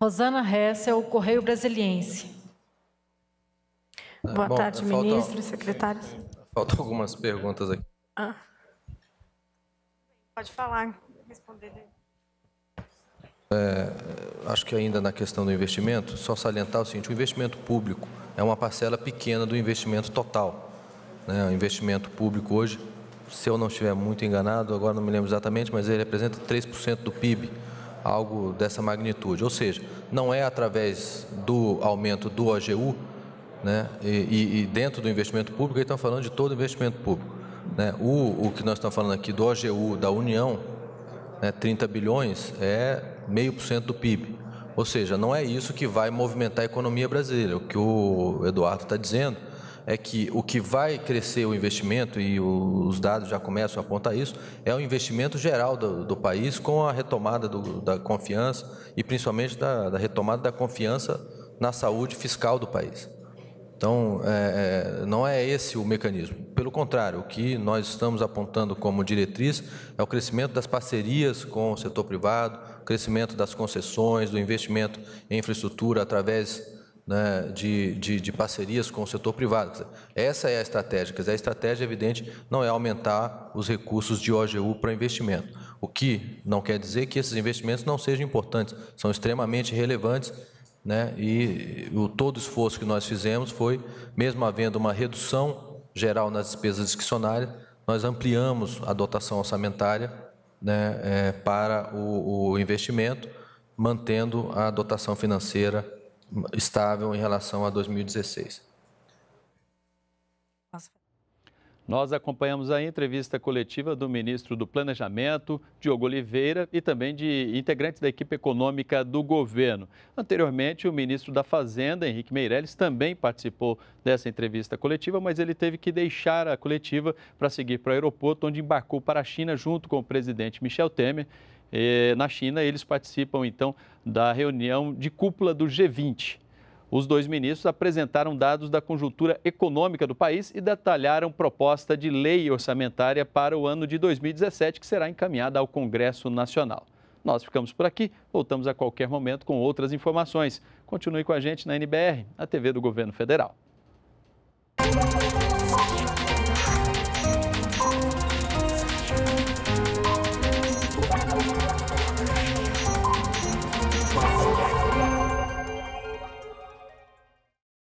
Rosana Hessel, Correio Brasiliense. É, Boa Bom, tarde, ministro, secretário. Faltam algumas perguntas aqui. Ah. Pode falar, responder. É, acho que ainda na questão do investimento, só salientar o seguinte, o investimento público é uma parcela pequena do investimento total. Né? O investimento público hoje, se eu não estiver muito enganado, agora não me lembro exatamente, mas ele representa 3% do PIB algo dessa magnitude. Ou seja, não é através do aumento do OGU né, e, e dentro do investimento público, eles estão falando de todo investimento público. Né? O, o que nós estamos falando aqui do OGU da União, né, 30 bilhões, é meio por cento do PIB. Ou seja, não é isso que vai movimentar a economia brasileira. É o que o Eduardo está dizendo é que o que vai crescer o investimento, e os dados já começam a apontar isso, é o investimento geral do, do país com a retomada do, da confiança e principalmente da, da, retomada da confiança na saúde fiscal do país. Então, é, é não é esse o mecanismo. Pelo contrário, o que nós estamos apontando como diretriz é o crescimento das parcerias com o setor privado, crescimento das concessões, do investimento em infraestrutura através né, de, de, de, parcerias com o setor privado. Essa é a estratégia. dizer, a estratégia, evidente, não é aumentar os recursos de OGU para investimento. O que não quer dizer que esses investimentos não sejam importantes, são extremamente relevantes. Né, e o, todo o esforço que nós fizemos foi, mesmo havendo uma redução geral nas despesas discricionárias, nós ampliamos a dotação orçamentária né, é, para o, o investimento, mantendo a dotação financeira estável em relação a 2016. Nós acompanhamos a entrevista coletiva do ministro do Planejamento, Diogo Oliveira, e também de integrantes da equipe econômica do governo. Anteriormente, o ministro da Fazenda, Henrique Meirelles, também participou dessa entrevista coletiva, mas ele teve que deixar a coletiva para seguir para o aeroporto, onde embarcou para a China junto com o presidente Michel Temer. Eh, na China, eles participam então da reunião de cúpula do G20. Os dois ministros apresentaram dados da conjuntura econômica do país e detalharam proposta de lei orçamentária para o ano de 2017, que será encaminhada ao Congresso Nacional. Nós ficamos por aqui, voltamos a qualquer momento com outras informações. Continue com a gente na NBR, a TV do Governo Federal.